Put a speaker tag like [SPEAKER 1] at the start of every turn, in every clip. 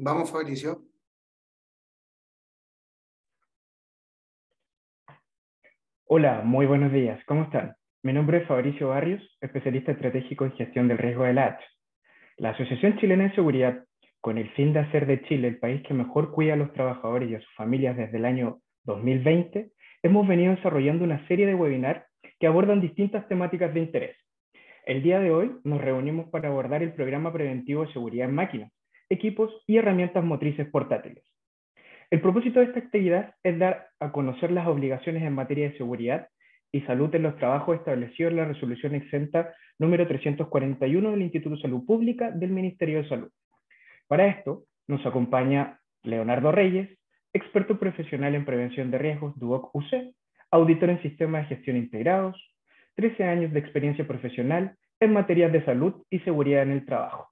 [SPEAKER 1] Vamos, Fabricio. Hola, muy buenos días. ¿Cómo están? Mi nombre es Fabricio Barrios, especialista estratégico en gestión del riesgo la ATS. La Asociación Chilena de Seguridad, con el fin de hacer de Chile el país que mejor cuida a los trabajadores y a sus familias desde el año 2020, hemos venido desarrollando una serie de webinars que abordan distintas temáticas de interés. El día de hoy nos reunimos para abordar el programa preventivo de seguridad en máquinas, equipos y herramientas motrices portátiles. El propósito de esta actividad es dar a conocer las obligaciones en materia de seguridad y salud en los trabajos establecidos en la resolución exenta número 341 del Instituto de Salud Pública del Ministerio de Salud. Para esto nos acompaña Leonardo Reyes, experto profesional en prevención de riesgos DUOC UC, auditor en sistemas de gestión integrados, 13 años de experiencia profesional en materia de salud y seguridad en el trabajo.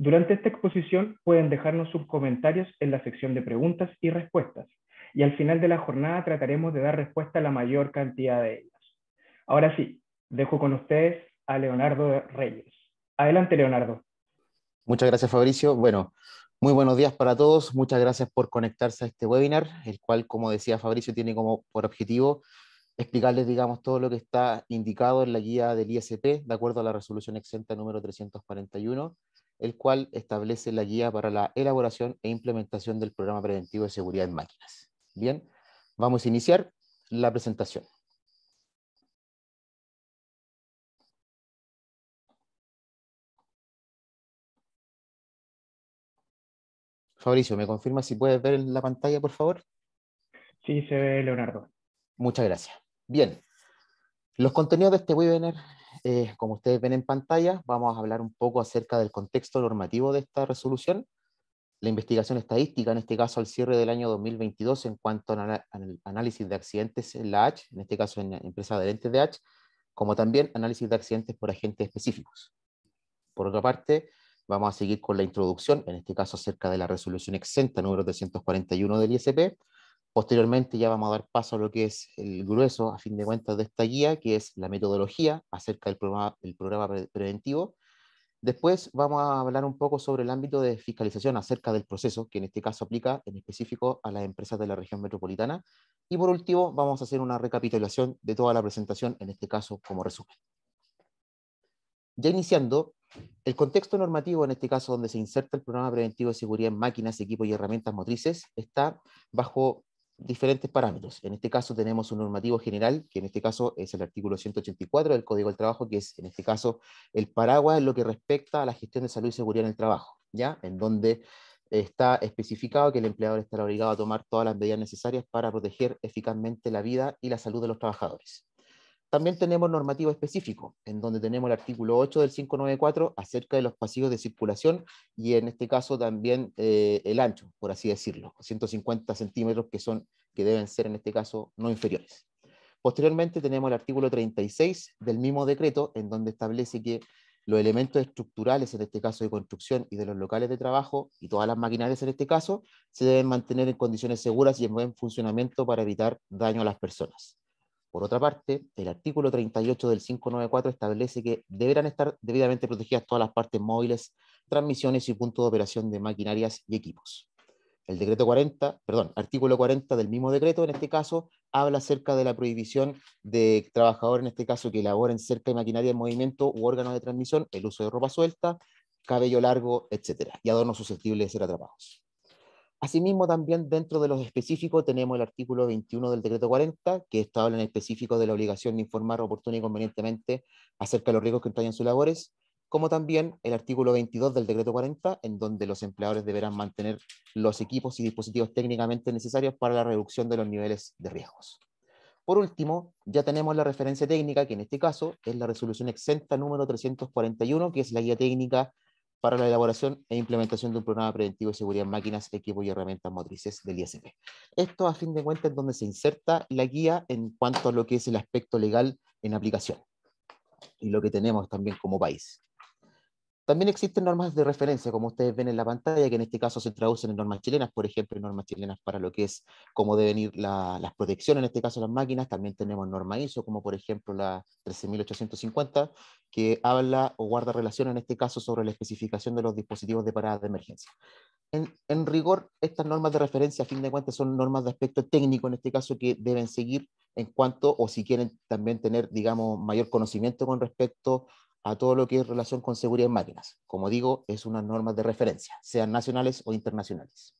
[SPEAKER 1] Durante esta exposición pueden dejarnos sus comentarios en la sección de preguntas y respuestas y al final de la jornada trataremos de dar respuesta a la mayor cantidad de ellas. Ahora sí, dejo con ustedes a Leonardo Reyes. Adelante, Leonardo.
[SPEAKER 2] Muchas gracias, Fabricio. Bueno, muy buenos días para todos. Muchas gracias por conectarse a este webinar, el cual, como decía Fabricio, tiene como por objetivo explicarles, digamos, todo lo que está indicado en la guía del ISP, de acuerdo a la resolución exenta número 341 el cual establece la guía para la elaboración e implementación del programa preventivo de seguridad en máquinas. Bien, vamos a iniciar la presentación. Fabricio, ¿me confirma si puedes ver la pantalla, por favor? Sí, se ve, Leonardo. Muchas gracias. Bien, los contenidos de este webinar eh, como ustedes ven en pantalla, vamos a hablar un poco acerca del contexto normativo de esta resolución, la investigación estadística, en este caso al cierre del año 2022 en cuanto al análisis de accidentes en la H, en este caso en empresas adherentes de H, como también análisis de accidentes por agentes específicos. Por otra parte, vamos a seguir con la introducción, en este caso acerca de la resolución exenta número 341 del ISP, Posteriormente ya vamos a dar paso a lo que es el grueso, a fin de cuentas, de esta guía, que es la metodología acerca del programa, el programa preventivo. Después vamos a hablar un poco sobre el ámbito de fiscalización acerca del proceso, que en este caso aplica en específico a las empresas de la región metropolitana. Y por último, vamos a hacer una recapitulación de toda la presentación, en este caso como resumen. Ya iniciando, el contexto normativo, en este caso donde se inserta el programa preventivo de seguridad en máquinas, equipos y herramientas motrices, está bajo diferentes parámetros. En este caso tenemos un normativo general, que en este caso es el artículo 184 del Código del Trabajo, que es en este caso el paraguas en lo que respecta a la gestión de salud y seguridad en el trabajo, ¿ya? En donde está especificado que el empleador estará obligado a tomar todas las medidas necesarias para proteger eficazmente la vida y la salud de los trabajadores. También tenemos normativo específico, en donde tenemos el artículo 8 del 594 acerca de los pasillos de circulación y en este caso también eh, el ancho, por así decirlo, 150 centímetros que, son, que deben ser en este caso no inferiores. Posteriormente tenemos el artículo 36 del mismo decreto, en donde establece que los elementos estructurales, en este caso de construcción y de los locales de trabajo, y todas las maquinarias en este caso, se deben mantener en condiciones seguras y en buen funcionamiento para evitar daño a las personas. Por otra parte, el artículo 38 del 594 establece que deberán estar debidamente protegidas todas las partes móviles, transmisiones y puntos de operación de maquinarias y equipos. El decreto 40, perdón, artículo 40 del mismo decreto, en este caso, habla acerca de la prohibición de trabajadores, en este caso, que elaboren cerca de maquinaria en movimiento u órganos de transmisión, el uso de ropa suelta, cabello largo, etcétera, y adornos susceptibles de ser atrapados. Asimismo, también dentro de los específicos tenemos el artículo 21 del decreto 40, que está en específico de la obligación de informar oportuno y convenientemente acerca de los riesgos que entrañan sus labores, como también el artículo 22 del decreto 40, en donde los empleadores deberán mantener los equipos y dispositivos técnicamente necesarios para la reducción de los niveles de riesgos. Por último, ya tenemos la referencia técnica, que en este caso es la resolución exenta número 341, que es la guía técnica para la elaboración e implementación de un programa preventivo de seguridad en máquinas, equipos y herramientas motrices del ISP. Esto, a fin de cuentas, es donde se inserta la guía en cuanto a lo que es el aspecto legal en aplicación y lo que tenemos también como país. También existen normas de referencia, como ustedes ven en la pantalla, que en este caso se traducen en normas chilenas, por ejemplo, normas chilenas para lo que es cómo deben ir las protecciones, en este caso las máquinas. También tenemos norma ISO, como por ejemplo la 13.850, que habla o guarda relación en este caso sobre la especificación de los dispositivos de parada de emergencia. En, en rigor, estas normas de referencia, a fin de cuentas, son normas de aspecto técnico, en este caso, que deben seguir en cuanto, o si quieren también tener, digamos, mayor conocimiento con respecto a todo lo que es relación con seguridad en máquinas. Como digo, es unas normas de referencia, sean nacionales o internacionales.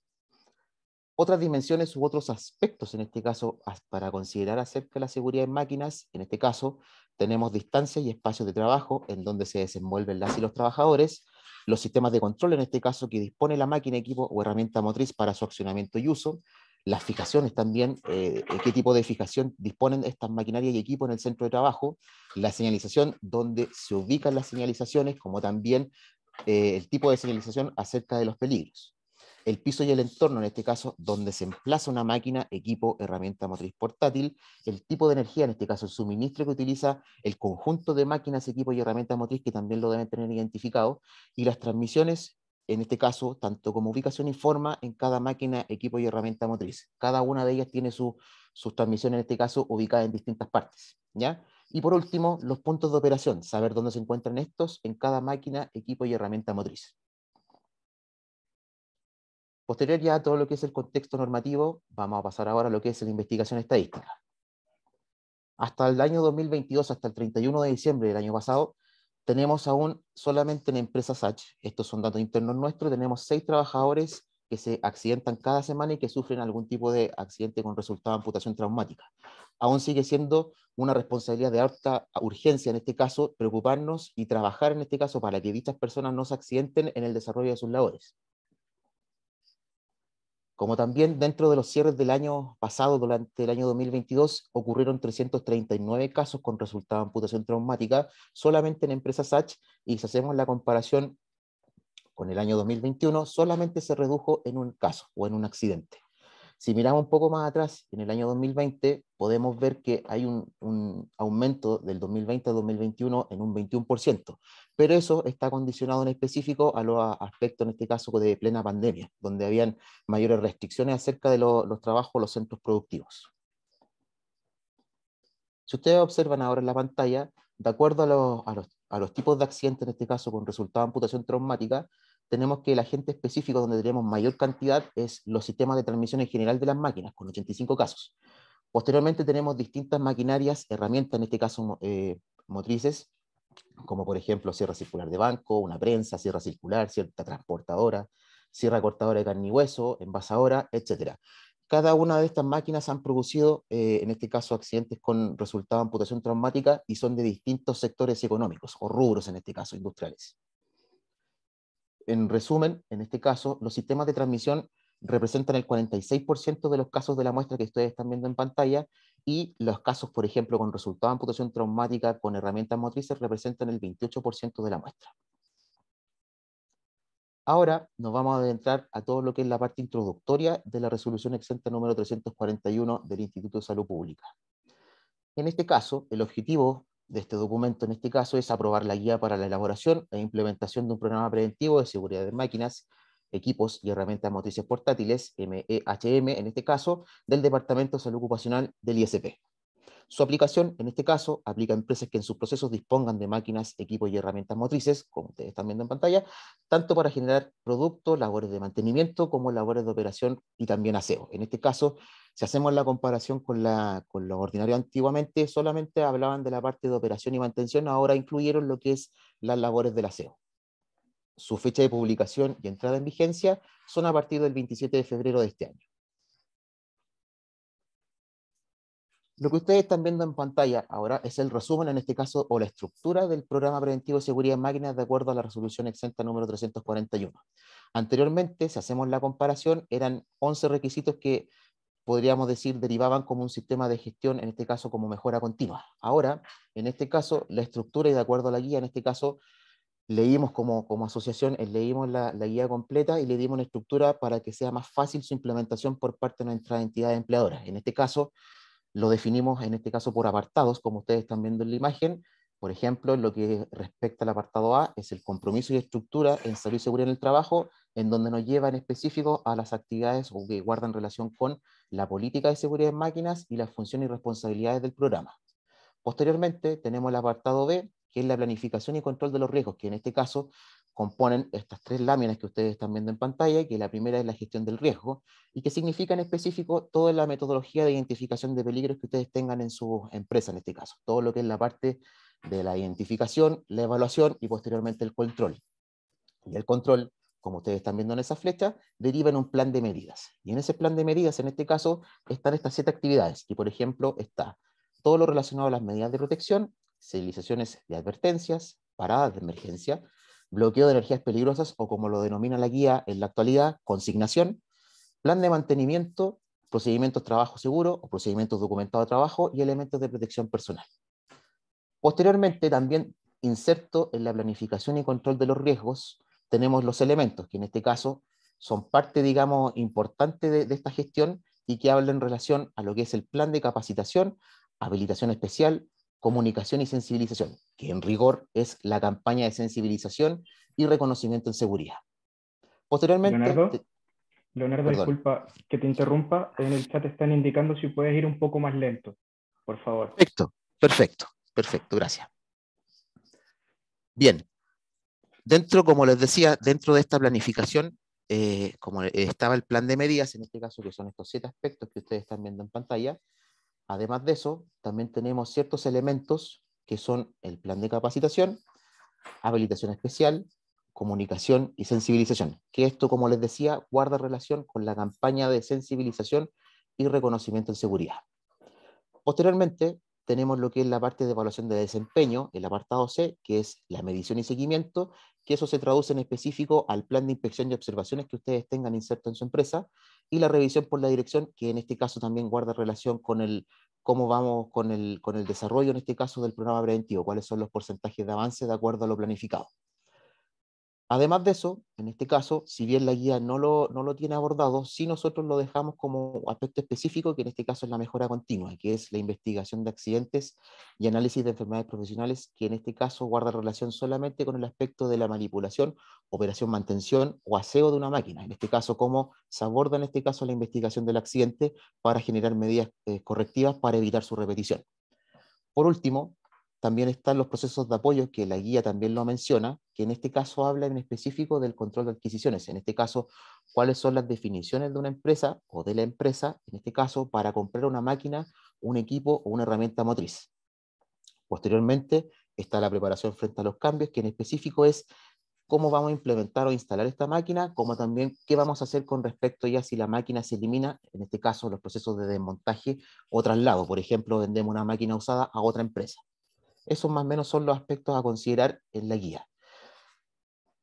[SPEAKER 2] Otras dimensiones u otros aspectos, en este caso, para considerar acerca de la seguridad en máquinas, en este caso, tenemos distancias y espacios de trabajo en donde se desenvuelven las y los trabajadores, los sistemas de control, en este caso, que dispone la máquina, equipo o herramienta motriz para su accionamiento y uso, las fijaciones también, eh, eh, qué tipo de fijación disponen estas maquinarias y equipos en el centro de trabajo, la señalización, donde se ubican las señalizaciones, como también eh, el tipo de señalización acerca de los peligros. El piso y el entorno, en este caso, donde se emplaza una máquina, equipo, herramienta motriz portátil, el tipo de energía, en este caso el suministro que utiliza el conjunto de máquinas, equipo y herramienta motriz, que también lo deben tener identificado, y las transmisiones en este caso, tanto como ubicación y forma en cada máquina, equipo y herramienta motriz. Cada una de ellas tiene su, sus transmisiones, en este caso, ubicadas en distintas partes. ¿ya? Y por último, los puntos de operación, saber dónde se encuentran estos en cada máquina, equipo y herramienta motriz. Posterior ya a todo lo que es el contexto normativo, vamos a pasar ahora a lo que es la investigación estadística. Hasta el año 2022, hasta el 31 de diciembre del año pasado, tenemos aún solamente en empresas H, estos son datos internos nuestros, tenemos seis trabajadores que se accidentan cada semana y que sufren algún tipo de accidente con resultado de amputación traumática. Aún sigue siendo una responsabilidad de alta urgencia, en este caso, preocuparnos y trabajar en este caso para que dichas personas no se accidenten en el desarrollo de sus labores. Como también dentro de los cierres del año pasado, durante el año 2022, ocurrieron 339 casos con resultado de amputación traumática solamente en empresas H y si hacemos la comparación con el año 2021, solamente se redujo en un caso o en un accidente. Si miramos un poco más atrás, en el año 2020, podemos ver que hay un, aumento del 2020 al 2021 en un 21%, pero eso está condicionado en específico a los aspectos, en este caso, de plena pandemia, donde habían mayores restricciones acerca de los trabajos, los centros productivos. Si ustedes observan ahora en la pantalla, de acuerdo a los, a los tipos de accidentes, en este caso con resultado de amputación traumática, tenemos que el agente específico donde tenemos mayor cantidad es los sistemas de transmisión en general de las máquinas, con 85 casos. Posteriormente tenemos distintas maquinarias, herramientas, en este caso eh, motrices, como por ejemplo sierra circular de banco, una prensa, sierra circular, cierta transportadora, sierra cortadora de carne y hueso, envasadora, etc. Cada una de estas máquinas han producido, eh, en este caso, accidentes con resultado de amputación traumática y son de distintos sectores económicos, o rubros en este caso, industriales en resumen, en este caso, los sistemas de transmisión representan el 46% de los casos de la muestra que ustedes están viendo en pantalla y los casos, por ejemplo, con resultado de amputación traumática con herramientas motrices representan el 28% de la muestra. Ahora nos vamos a adentrar a todo lo que es la parte introductoria de la resolución exenta número 341 del Instituto de Salud Pública. En este caso, el objetivo de este documento en este caso es aprobar la guía para la elaboración e implementación de un programa preventivo de seguridad de máquinas, equipos y herramientas motrices portátiles, MEHM e en este caso, del Departamento de Salud Ocupacional del ISP. Su aplicación, en este caso, aplica a empresas que en sus procesos dispongan de máquinas, equipos y herramientas motrices, como ustedes están viendo en pantalla, tanto para generar productos, labores de mantenimiento, como labores de operación y también aseo. En este caso, si hacemos la comparación con, la, con lo ordinario antiguamente, solamente hablaban de la parte de operación y mantención, ahora incluyeron lo que es las labores del aseo. Su fecha de publicación y entrada en vigencia son a partir del 27 de febrero de este año. Lo que ustedes están viendo en pantalla ahora es el resumen, en este caso, o la estructura del programa preventivo de seguridad en máquinas de acuerdo a la resolución exenta número 341. Anteriormente, si hacemos la comparación, eran 11 requisitos que podríamos decir, derivaban como un sistema de gestión, en este caso como mejora continua. Ahora, en este caso, la estructura y de acuerdo a la guía, en este caso, leímos como, como asociación, eh, leímos la, guía completa y le dimos una estructura para que sea más fácil su implementación por parte de nuestra entidad empleadora. En este caso, lo definimos en este caso por apartados, como ustedes están viendo en la imagen. Por ejemplo, en lo que respecta al apartado A, es el compromiso y estructura en salud y seguridad en el trabajo, en donde nos lleva en específico a las actividades o que guardan relación con la política de seguridad de máquinas y las funciones y responsabilidades del programa. Posteriormente, tenemos el apartado B, que es la planificación y control de los riesgos, que en este caso componen estas tres láminas que ustedes están viendo en pantalla, que la primera es la gestión del riesgo, y que significa en específico toda la metodología de identificación de peligros que ustedes tengan en su empresa, en este caso, todo lo que es la parte de la identificación, la evaluación y posteriormente el control. Y el control como ustedes están viendo en esa flecha, deriva en un plan de medidas. Y en ese plan de medidas, en este caso, están estas siete actividades, y por ejemplo está todo lo relacionado a las medidas de protección, civilizaciones de advertencias, paradas de emergencia, bloqueo de energías peligrosas o como lo denomina la guía en la actualidad, consignación, plan de mantenimiento, procedimientos trabajo seguro o procedimientos documentados de trabajo y elementos de protección personal. Posteriormente también inserto en la planificación y control de los riesgos tenemos los elementos, que en este caso son parte, digamos, importante de, esta gestión y que hablan en relación a lo que es el plan de capacitación, habilitación especial, comunicación y sensibilización, que en rigor es la campaña de sensibilización y reconocimiento en seguridad. Posteriormente... Leonardo, Leonardo disculpa que te interrumpa,
[SPEAKER 1] en el chat están indicando si puedes ir un poco más
[SPEAKER 2] lento, por favor. Perfecto, perfecto, perfecto, gracias. Bien, Dentro, como les decía, dentro de esta planificación, eh, como estaba el plan de medidas, en este caso que son estos siete aspectos que ustedes están viendo en pantalla, además de eso, también tenemos ciertos elementos que son el plan de capacitación, habilitación especial, comunicación y sensibilización, que esto, como les decía, guarda relación con la campaña de sensibilización y reconocimiento en seguridad. Posteriormente, tenemos lo que es la parte de evaluación de desempeño, el apartado C, que es la medición y seguimiento, que eso se traduce en específico al plan de inspección y observaciones que ustedes tengan inserto en su empresa, y la revisión por la dirección, que en este caso también guarda relación con el cómo vamos con el desarrollo, en este caso, del programa preventivo, cuáles son los porcentajes de avance de acuerdo a lo planificado. Además de eso, en este caso, si bien la guía no lo, tiene abordado, si nosotros lo dejamos como aspecto específico, que en este caso es la mejora continua, que es la investigación de accidentes y análisis de enfermedades profesionales, que en este caso guarda relación solamente con el aspecto de la manipulación, operación, mantención o aseo de una máquina. En este caso, cómo se aborda en este caso la investigación del accidente para generar medidas eh, correctivas para evitar su repetición. Por último, también están los procesos de apoyo, que la guía también lo menciona, que en este caso habla en específico del control de adquisiciones. En este caso, cuáles son las definiciones de una empresa o de la empresa, en este caso, para comprar una máquina, un equipo o una herramienta motriz. Posteriormente, está la preparación frente a los cambios, que en específico es cómo vamos a implementar o instalar esta máquina, como también qué vamos a hacer con respecto ya si la máquina se elimina, en este caso los procesos de desmontaje o traslado. Por ejemplo, vendemos una máquina usada a otra empresa. Esos más o menos son los aspectos a considerar en la guía.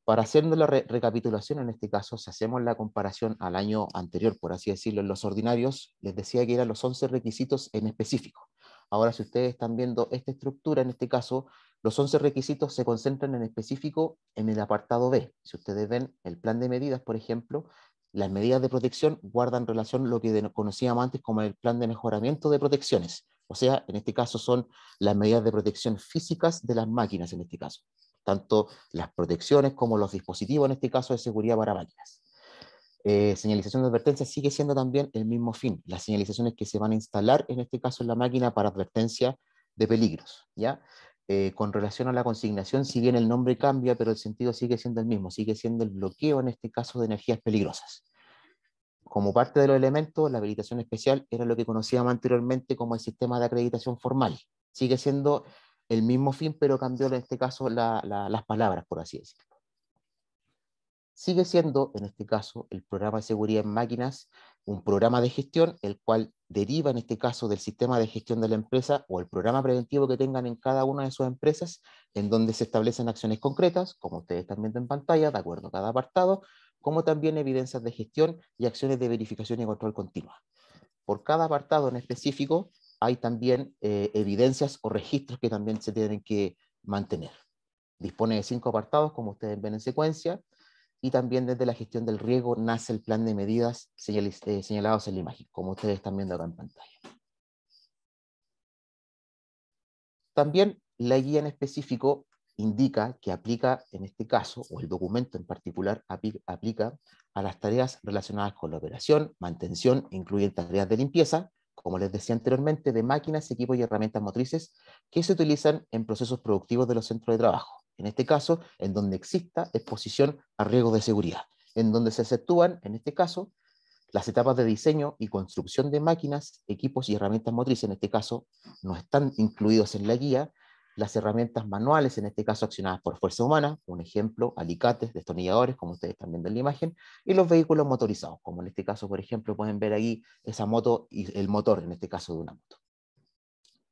[SPEAKER 2] Para hacer la recapitulación, en este caso, si hacemos la comparación al año anterior, por así decirlo, en los ordinarios, les decía que eran los 11 requisitos en específico. Ahora, si ustedes están viendo esta estructura, en este caso, los 11 requisitos se concentran en específico en el apartado B. Si ustedes ven el plan de medidas, por ejemplo, las medidas de protección guardan relación lo que conocíamos antes como el plan de mejoramiento de protecciones. O sea, en este caso son las medidas de protección físicas de las máquinas, en este caso. Tanto las protecciones como los dispositivos, en este caso, de seguridad para máquinas. Eh, señalización de advertencia sigue siendo también el mismo fin. Las señalizaciones que se van a instalar, en este caso, en la máquina para advertencia de peligros. Eh, con relación a la consignación, si bien el nombre cambia, pero el sentido sigue siendo el mismo, sigue siendo el bloqueo, en este caso, de energías peligrosas como parte de los elementos, la habilitación especial era lo que conocíamos anteriormente como el sistema de acreditación formal. Sigue siendo el mismo fin, pero cambió en este caso las palabras, por así decirlo. Sigue siendo, en este caso, el programa de seguridad en máquinas, un programa de gestión, el cual deriva, en este caso, del sistema de gestión de la empresa o el programa preventivo que tengan en cada una de sus empresas, en donde se establecen acciones concretas, como ustedes están viendo en pantalla, de acuerdo a cada apartado, como también evidencias de gestión y acciones de verificación y control continua. Por cada apartado en específico hay también eh, evidencias o registros que también se tienen que mantener. Dispone de cinco apartados, como ustedes ven en secuencia, y también desde la gestión del riesgo nace el plan de medidas eh, señalados en la imagen, como ustedes están viendo acá en pantalla. También la guía en específico indica que aplica, en este caso, o el documento en particular, aplica a las tareas relacionadas con la operación, mantención, incluyendo tareas de limpieza, como les decía anteriormente, de máquinas, equipos y herramientas motrices que se utilizan en procesos productivos de los centros de trabajo. En este caso, en donde exista exposición a riesgos de seguridad, en donde se exceptúan, en este caso, las etapas de diseño y construcción de máquinas, equipos y herramientas motrices, en este caso, no están incluidos en la guía, las herramientas manuales, en este caso accionadas por fuerza humana, un ejemplo, alicates, destornilladores, como ustedes están viendo en la imagen, y los vehículos motorizados, como en este caso, por ejemplo, pueden ver ahí esa moto y el motor, en este caso, de una moto.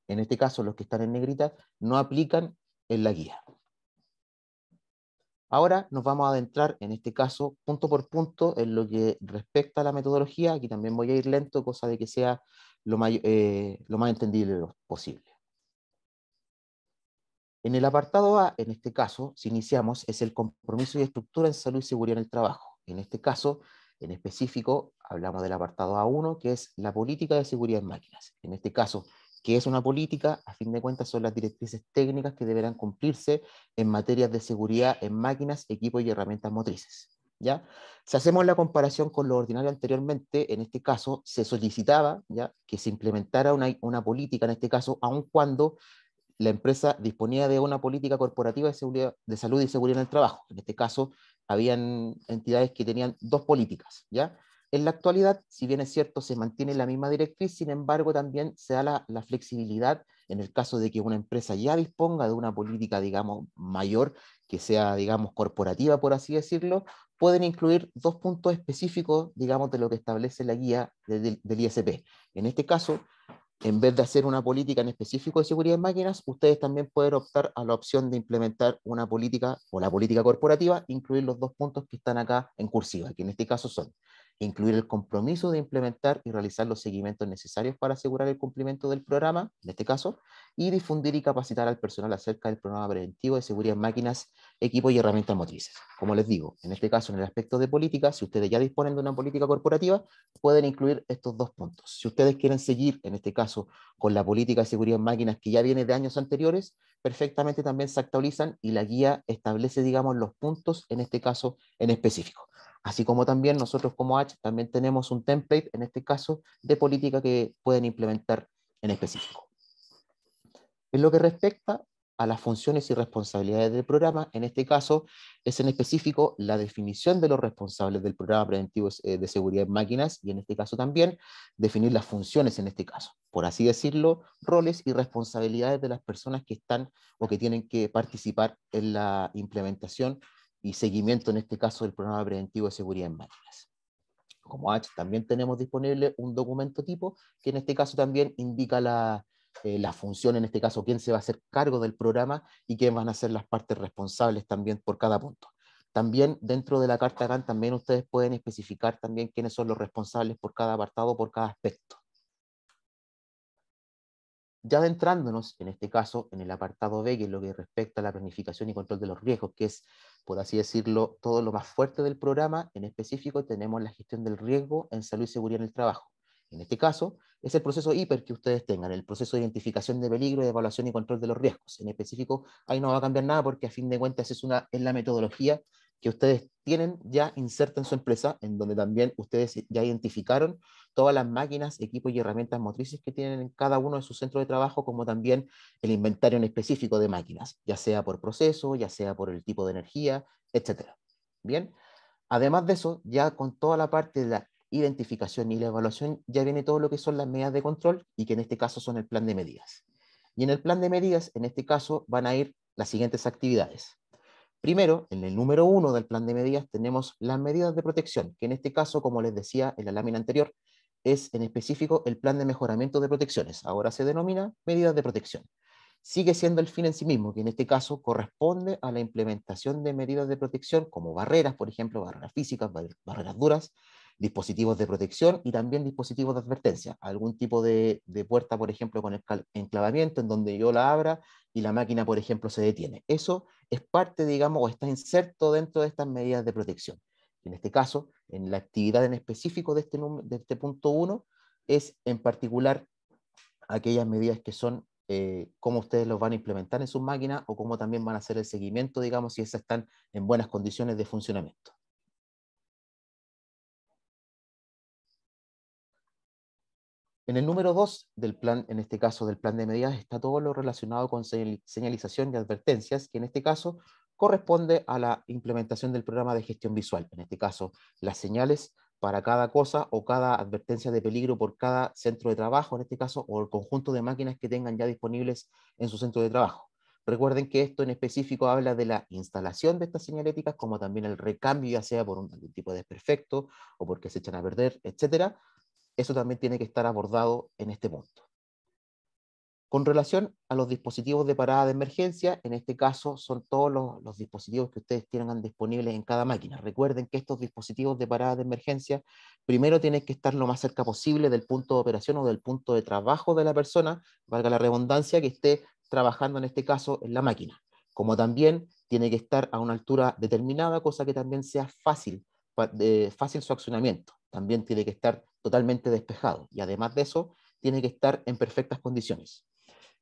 [SPEAKER 2] En este caso, los que están en negrita no aplican en la guía. Ahora nos vamos a adentrar, en este caso, punto por punto, en lo que respecta a la metodología. Aquí también voy a ir lento, cosa de que sea lo, eh, lo más entendible posible. En el apartado A, en este caso, si iniciamos, es el compromiso y estructura en salud y seguridad en el trabajo. En este caso, en específico, hablamos del apartado A1, que es la política de seguridad en máquinas. En este caso, que es una política? A fin de cuentas, son las directrices técnicas que deberán cumplirse en materia de seguridad en máquinas, equipos y herramientas motrices. ¿Ya? Si hacemos la comparación con lo ordinario anteriormente, en este caso se solicitaba ¿ya? que se implementara una política, en este caso, aun cuando la empresa disponía de una política corporativa de, salud y seguridad en el trabajo. En este caso, habían entidades que tenían dos políticas, ¿ya? En la actualidad, si bien es cierto, se mantiene la misma directriz, sin embargo, también se da la, flexibilidad en el caso de que una empresa ya disponga de una política, digamos, mayor, que sea, digamos, corporativa, por así decirlo, pueden incluir dos puntos específicos, digamos, de lo que establece la guía del ISP. En este caso, en vez de hacer una política en específico de seguridad de máquinas, ustedes también pueden optar a la opción de implementar una política o la política corporativa, incluir los dos puntos que están acá en cursiva, que en este caso son incluir el compromiso de implementar y realizar los seguimientos necesarios para asegurar el cumplimiento del programa, en este caso, y difundir y capacitar al personal acerca del programa preventivo de seguridad en máquinas, equipos y herramientas motrices. Como les digo, en este caso, en el aspecto de política, si ustedes ya disponen de una política corporativa, pueden incluir estos dos puntos. Si ustedes quieren seguir, en este caso, con la política de seguridad en máquinas que ya viene de años anteriores, perfectamente también se actualizan y la guía establece, digamos, los puntos, en este caso, en específico. Así como también nosotros como H también tenemos un template, en este caso, de política que pueden implementar en específico. En lo que respecta a las funciones y responsabilidades del programa, en este caso es en específico la definición de los responsables del programa preventivo eh, de seguridad en máquinas y en este caso también definir las funciones en este caso, por así decirlo, roles y responsabilidades de las personas que están o que tienen que participar en la implementación y seguimiento en este caso del programa preventivo de seguridad en máquinas. Como H, también tenemos disponible un documento tipo que en este caso también indica la, eh, la función, en este caso quién se va a hacer cargo del programa y quién van a ser las partes responsables también por cada punto. También dentro de la carta GAN también ustedes pueden especificar también quiénes son los responsables por cada apartado, por cada aspecto. Ya adentrándonos, en este caso, en el apartado B, que es lo que respecta a la planificación y control de los riesgos, que es por así decirlo, todo lo más fuerte del programa. En específico, tenemos la gestión del riesgo en salud y seguridad en el trabajo. En este caso, es el proceso hiper que ustedes tengan, el proceso de identificación de peligro, de evaluación y control de los riesgos. En específico, ahí no va a cambiar nada porque a fin de cuentas es, una, es la metodología que ustedes tienen ya inserta en su empresa, en donde también ustedes ya identificaron todas las máquinas, equipos y herramientas motrices que tienen en cada uno de sus centros de trabajo, como también el inventario en específico de máquinas, ya sea por proceso, ya sea por el tipo de energía, etc. Bien, además de eso, ya con toda la parte de la identificación y la evaluación, ya viene todo lo que son las medidas de control y que en este caso son el plan de medidas. Y en el plan de medidas, en este caso, van a ir las siguientes actividades. Primero, en el número uno del plan de medidas tenemos las medidas de protección, que en este caso, como les decía en la lámina anterior, es en específico el plan de mejoramiento de protecciones. Ahora se denomina medidas de protección. Sigue siendo el fin en sí mismo, que en este caso corresponde a la implementación de medidas de protección como barreras, por ejemplo, barreras físicas, barreras duras, dispositivos de protección y también dispositivos de advertencia. Algún tipo de, puerta, por ejemplo, con el enclavamiento, en donde yo la abra y la máquina, por ejemplo, se detiene. Eso es parte, digamos, o está inserto dentro de estas medidas de protección. En este caso, en la actividad en específico de este, de este punto 1, es en particular aquellas medidas que son eh, cómo ustedes los van a implementar en sus máquinas o cómo también van a hacer el seguimiento, digamos, si esas están en buenas condiciones de funcionamiento. En el número 2 del plan, en este caso del plan de medidas, está todo lo relacionado con señalización y advertencias, que en este caso corresponde a la implementación del programa de gestión visual, en este caso las señales para cada cosa o cada advertencia de peligro por cada centro de trabajo, en este caso, o el conjunto de máquinas que tengan ya disponibles en su centro de trabajo. Recuerden que esto en específico habla de la instalación de estas señaléticas, como también el recambio, ya sea por un algún tipo de desperfecto o porque se echan a perder, etcétera, eso también tiene que estar abordado en este punto. Con relación a los dispositivos de parada de emergencia, en este caso son todos los, dispositivos que ustedes tengan disponibles en cada máquina. Recuerden que estos dispositivos de parada de emergencia primero tienen que estar lo más cerca posible del punto de operación o del punto de trabajo de la persona, valga la redundancia, que esté trabajando en este caso en la máquina. Como también tiene que estar a una altura determinada, cosa que también sea fácil fácil su accionamiento. También tiene que estar totalmente despejado y además de eso, tiene que estar en perfectas condiciones.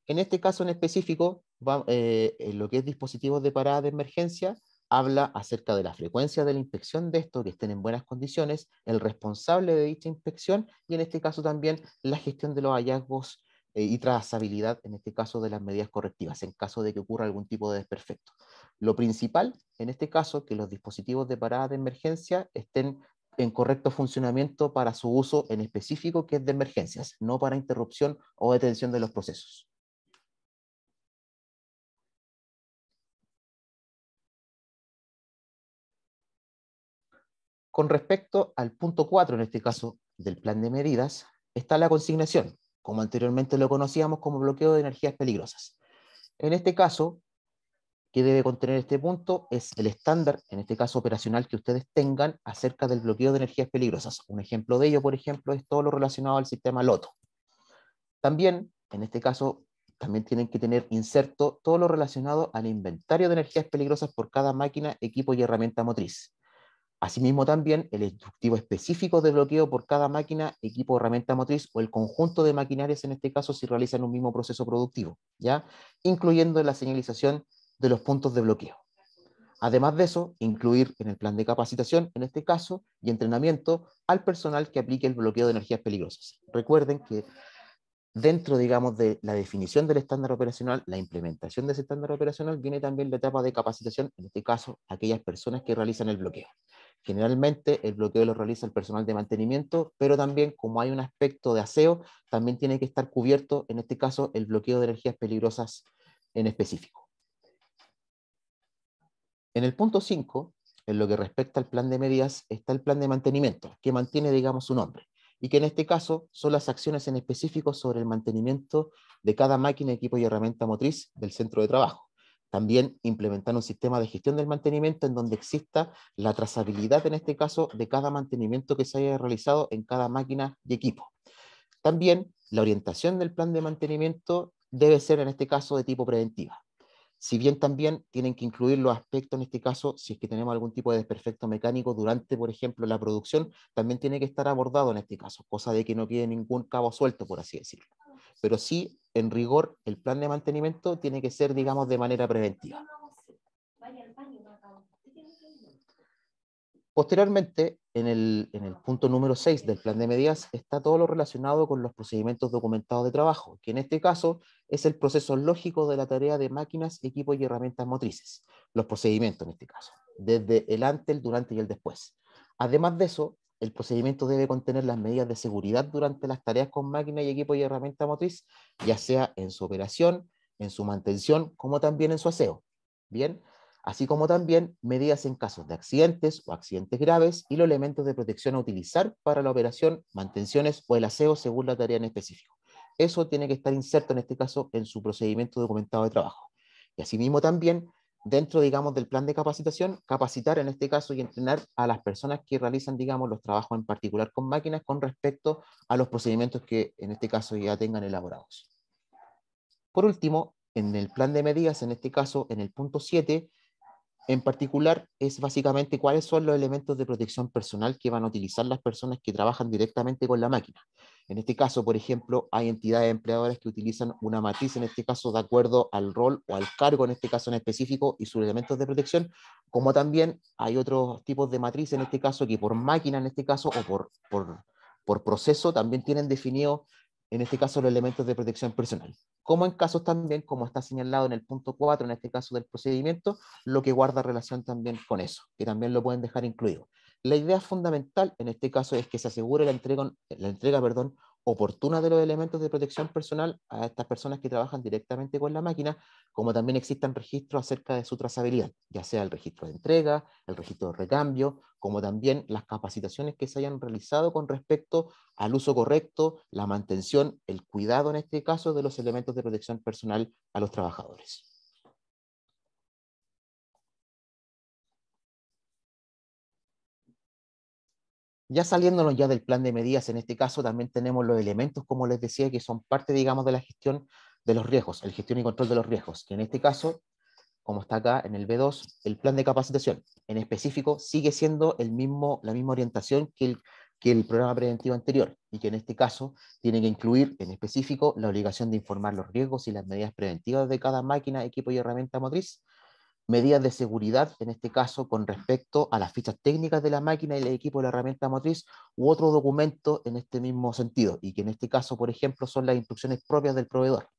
[SPEAKER 2] En este caso en específico, eh, en lo que es dispositivos de parada de emergencia, habla acerca de la frecuencia de la inspección de estos, que estén en buenas condiciones, el responsable de dicha inspección y en este caso también la gestión de los hallazgos eh, y trazabilidad, en este caso de las medidas correctivas, en caso de que ocurra algún tipo de desperfecto. Lo principal, en este caso, que los dispositivos de parada de emergencia estén en correcto funcionamiento para su uso en específico, que es de emergencias, no para interrupción o detención de los procesos. Con respecto al punto 4, en este caso, del plan de medidas, está la consignación, como anteriormente lo conocíamos como bloqueo de energías peligrosas. En este caso, que debe contener este punto es el estándar, en este caso operacional, que ustedes tengan acerca del bloqueo de energías peligrosas. Un ejemplo de ello, por ejemplo, es todo lo relacionado al sistema LOTO. También, en este caso, también tienen que tener inserto todo lo relacionado al inventario de energías peligrosas por cada máquina, equipo y herramienta motriz. Asimismo también el instructivo específico de bloqueo por cada máquina, equipo, herramienta motriz o el conjunto de maquinarias en este caso si realizan un mismo proceso productivo, ¿ya? incluyendo la señalización de los puntos de bloqueo. Además de eso, incluir en el plan de capacitación, en este caso, y entrenamiento al personal que aplique el bloqueo de energías peligrosas. Recuerden que dentro, digamos, de la definición del estándar operacional, la implementación de ese estándar operacional, viene también la etapa de capacitación, en este caso, aquellas personas que realizan el bloqueo. Generalmente el bloqueo lo realiza el personal de mantenimiento, pero también como hay un aspecto de aseo, también tiene que estar cubierto, en este caso, el bloqueo de energías peligrosas en específico. En el punto 5, en lo que respecta al plan de medidas, está el plan de mantenimiento, que mantiene, digamos, su nombre, y que en este caso son las acciones en específico sobre el mantenimiento de cada máquina, equipo y herramienta motriz del centro de trabajo. También implementar un sistema de gestión del mantenimiento en donde exista la trazabilidad, en este caso, de cada mantenimiento que se haya realizado en cada máquina y equipo. También la orientación del plan de mantenimiento debe ser, en este caso, de tipo preventiva si bien también tienen que incluir los aspectos, en este caso, si es que tenemos algún tipo de desperfecto mecánico durante, por ejemplo, la producción, también tiene que estar abordado en este caso, cosa de que no quede ningún cabo suelto, por así decirlo. Pero sí, en rigor, el plan de mantenimiento tiene que ser, digamos, de manera preventiva. Posteriormente, en el, punto número 6 del plan de medidas está todo lo relacionado con los procedimientos documentados de trabajo, que en este caso es el proceso lógico de la tarea de máquinas, equipos y herramientas motrices, los procedimientos en este caso, desde el antes, el durante y el después. Además de eso, el procedimiento debe contener las medidas de seguridad durante las tareas con máquina y equipo y herramientas motrices, ya sea en su operación, en su mantención, como también en su aseo. Bien, así como también medidas en casos de accidentes o accidentes graves y los elementos de protección a utilizar para la operación, mantenciones o el aseo según la tarea en específico. Eso tiene que estar inserto en este caso en su procedimiento documentado de trabajo. Y asimismo también dentro, digamos, del plan de capacitación, capacitar en este caso y entrenar a las personas que realizan, digamos, los trabajos en particular con máquinas con respecto a los procedimientos que en este caso ya tengan elaborados. Por último, en el plan de medidas, en este caso, en el punto 7, en particular, es básicamente cuáles son los elementos de protección personal que van a utilizar las personas que trabajan directamente con la máquina. En este caso, por ejemplo, hay entidades empleadoras que utilizan una matriz, en este caso, de acuerdo al rol o al cargo, en este caso en específico, y sus elementos de protección, como también hay otros tipos de matriz, en este caso, que por máquina, en este caso, o por, por, por proceso, también tienen definido en este caso los elementos de protección personal, como en casos también, como está señalado en el punto 4, en este caso del procedimiento, lo que guarda relación también con eso, que también lo pueden dejar incluido. La idea fundamental en este caso es que se asegure la entrega, la entrega perdón, oportuna de los elementos de protección personal a estas personas que trabajan directamente con la máquina, como también existan registros acerca de su trazabilidad, ya sea el registro de entrega, el registro de recambio, como también las capacitaciones que se hayan realizado con respecto al uso correcto, la mantención, el cuidado en este caso de los elementos de protección personal a los trabajadores. Ya saliéndonos ya del plan de medidas, en este caso también tenemos los elementos, como les decía, que son parte, digamos, de la gestión de los riesgos, el gestión y control de los riesgos, que en este caso, como está acá en el B2, el plan de capacitación, en específico, sigue siendo el mismo, la misma orientación que el que el programa preventivo anterior y que en este caso tiene que incluir en específico la obligación de informar los riesgos y las medidas preventivas de cada máquina, equipo y herramienta motriz, medidas de seguridad, en este caso con respecto a las fichas técnicas de la máquina y el equipo de la herramienta motriz u otro documento en este mismo sentido y que en este caso, por ejemplo, son las instrucciones propias del proveedor.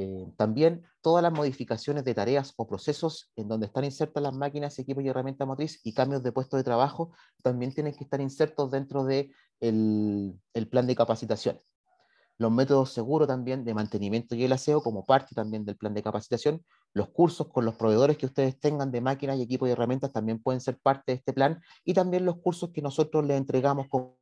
[SPEAKER 2] Eh, también todas las modificaciones de tareas o procesos en donde están insertas las máquinas, equipos y herramientas motrices y cambios de puesto de trabajo también tienen que estar insertos dentro del de el, plan de capacitación. Los métodos seguros también de mantenimiento y el aseo como parte también del plan de capacitación. Los cursos con los proveedores que ustedes tengan de máquinas y equipos y herramientas también pueden ser parte de este plan y también los cursos que nosotros les entregamos como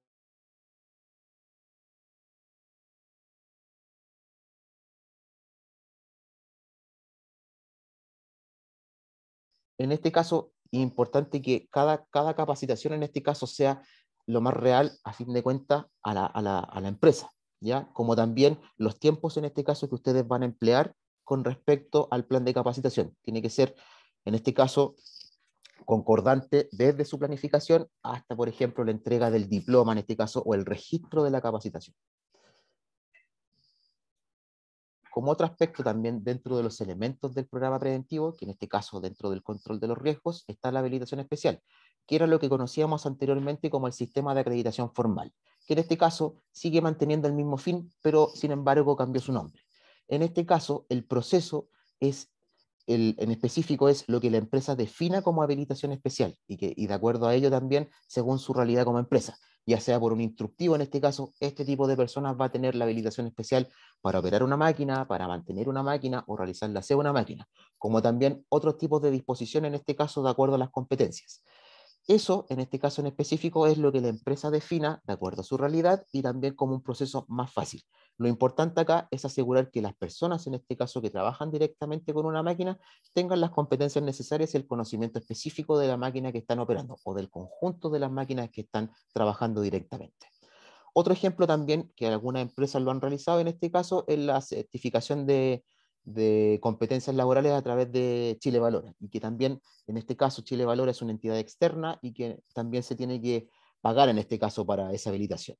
[SPEAKER 2] en este caso, importante que cada, cada capacitación en este caso sea lo más real, a fin de cuentas, a la, a la empresa, ¿ya? Como también los tiempos en este caso que ustedes van a emplear con respecto al plan de capacitación. Tiene que ser, en este caso, concordante desde su planificación hasta, por ejemplo, la entrega del diploma, en este caso, o el registro de la capacitación como otro aspecto también dentro de los elementos del programa preventivo, que en este caso dentro del control de los riesgos, está la habilitación especial, que era lo que conocíamos anteriormente como el sistema de acreditación formal, que en este caso sigue manteniendo el mismo fin, pero sin embargo cambió su nombre. En este caso, el proceso es, el, en específico, es lo que la empresa defina como habilitación especial y, que, y de acuerdo a ello también según su realidad como empresa ya sea por un instructivo, en este caso, este tipo de personas va a tener la habilitación especial para operar una máquina, para mantener una máquina o realizar la de una máquina, como también otros tipos de disposición, en este caso, de acuerdo a las competencias. Eso, en este caso en específico, es lo que la empresa defina de acuerdo a su realidad y también como un proceso más fácil. Lo importante acá es asegurar que las personas, en este caso que trabajan directamente con una máquina, tengan las competencias necesarias y el conocimiento específico de la máquina que están operando o del conjunto de las máquinas que están trabajando directamente. Otro ejemplo también que algunas empresas lo han realizado en este caso es la certificación de de competencias laborales a través de Chile Valora y que también en este caso Chile Valora es una entidad externa y que también se tiene que pagar en este caso para esa habilitación.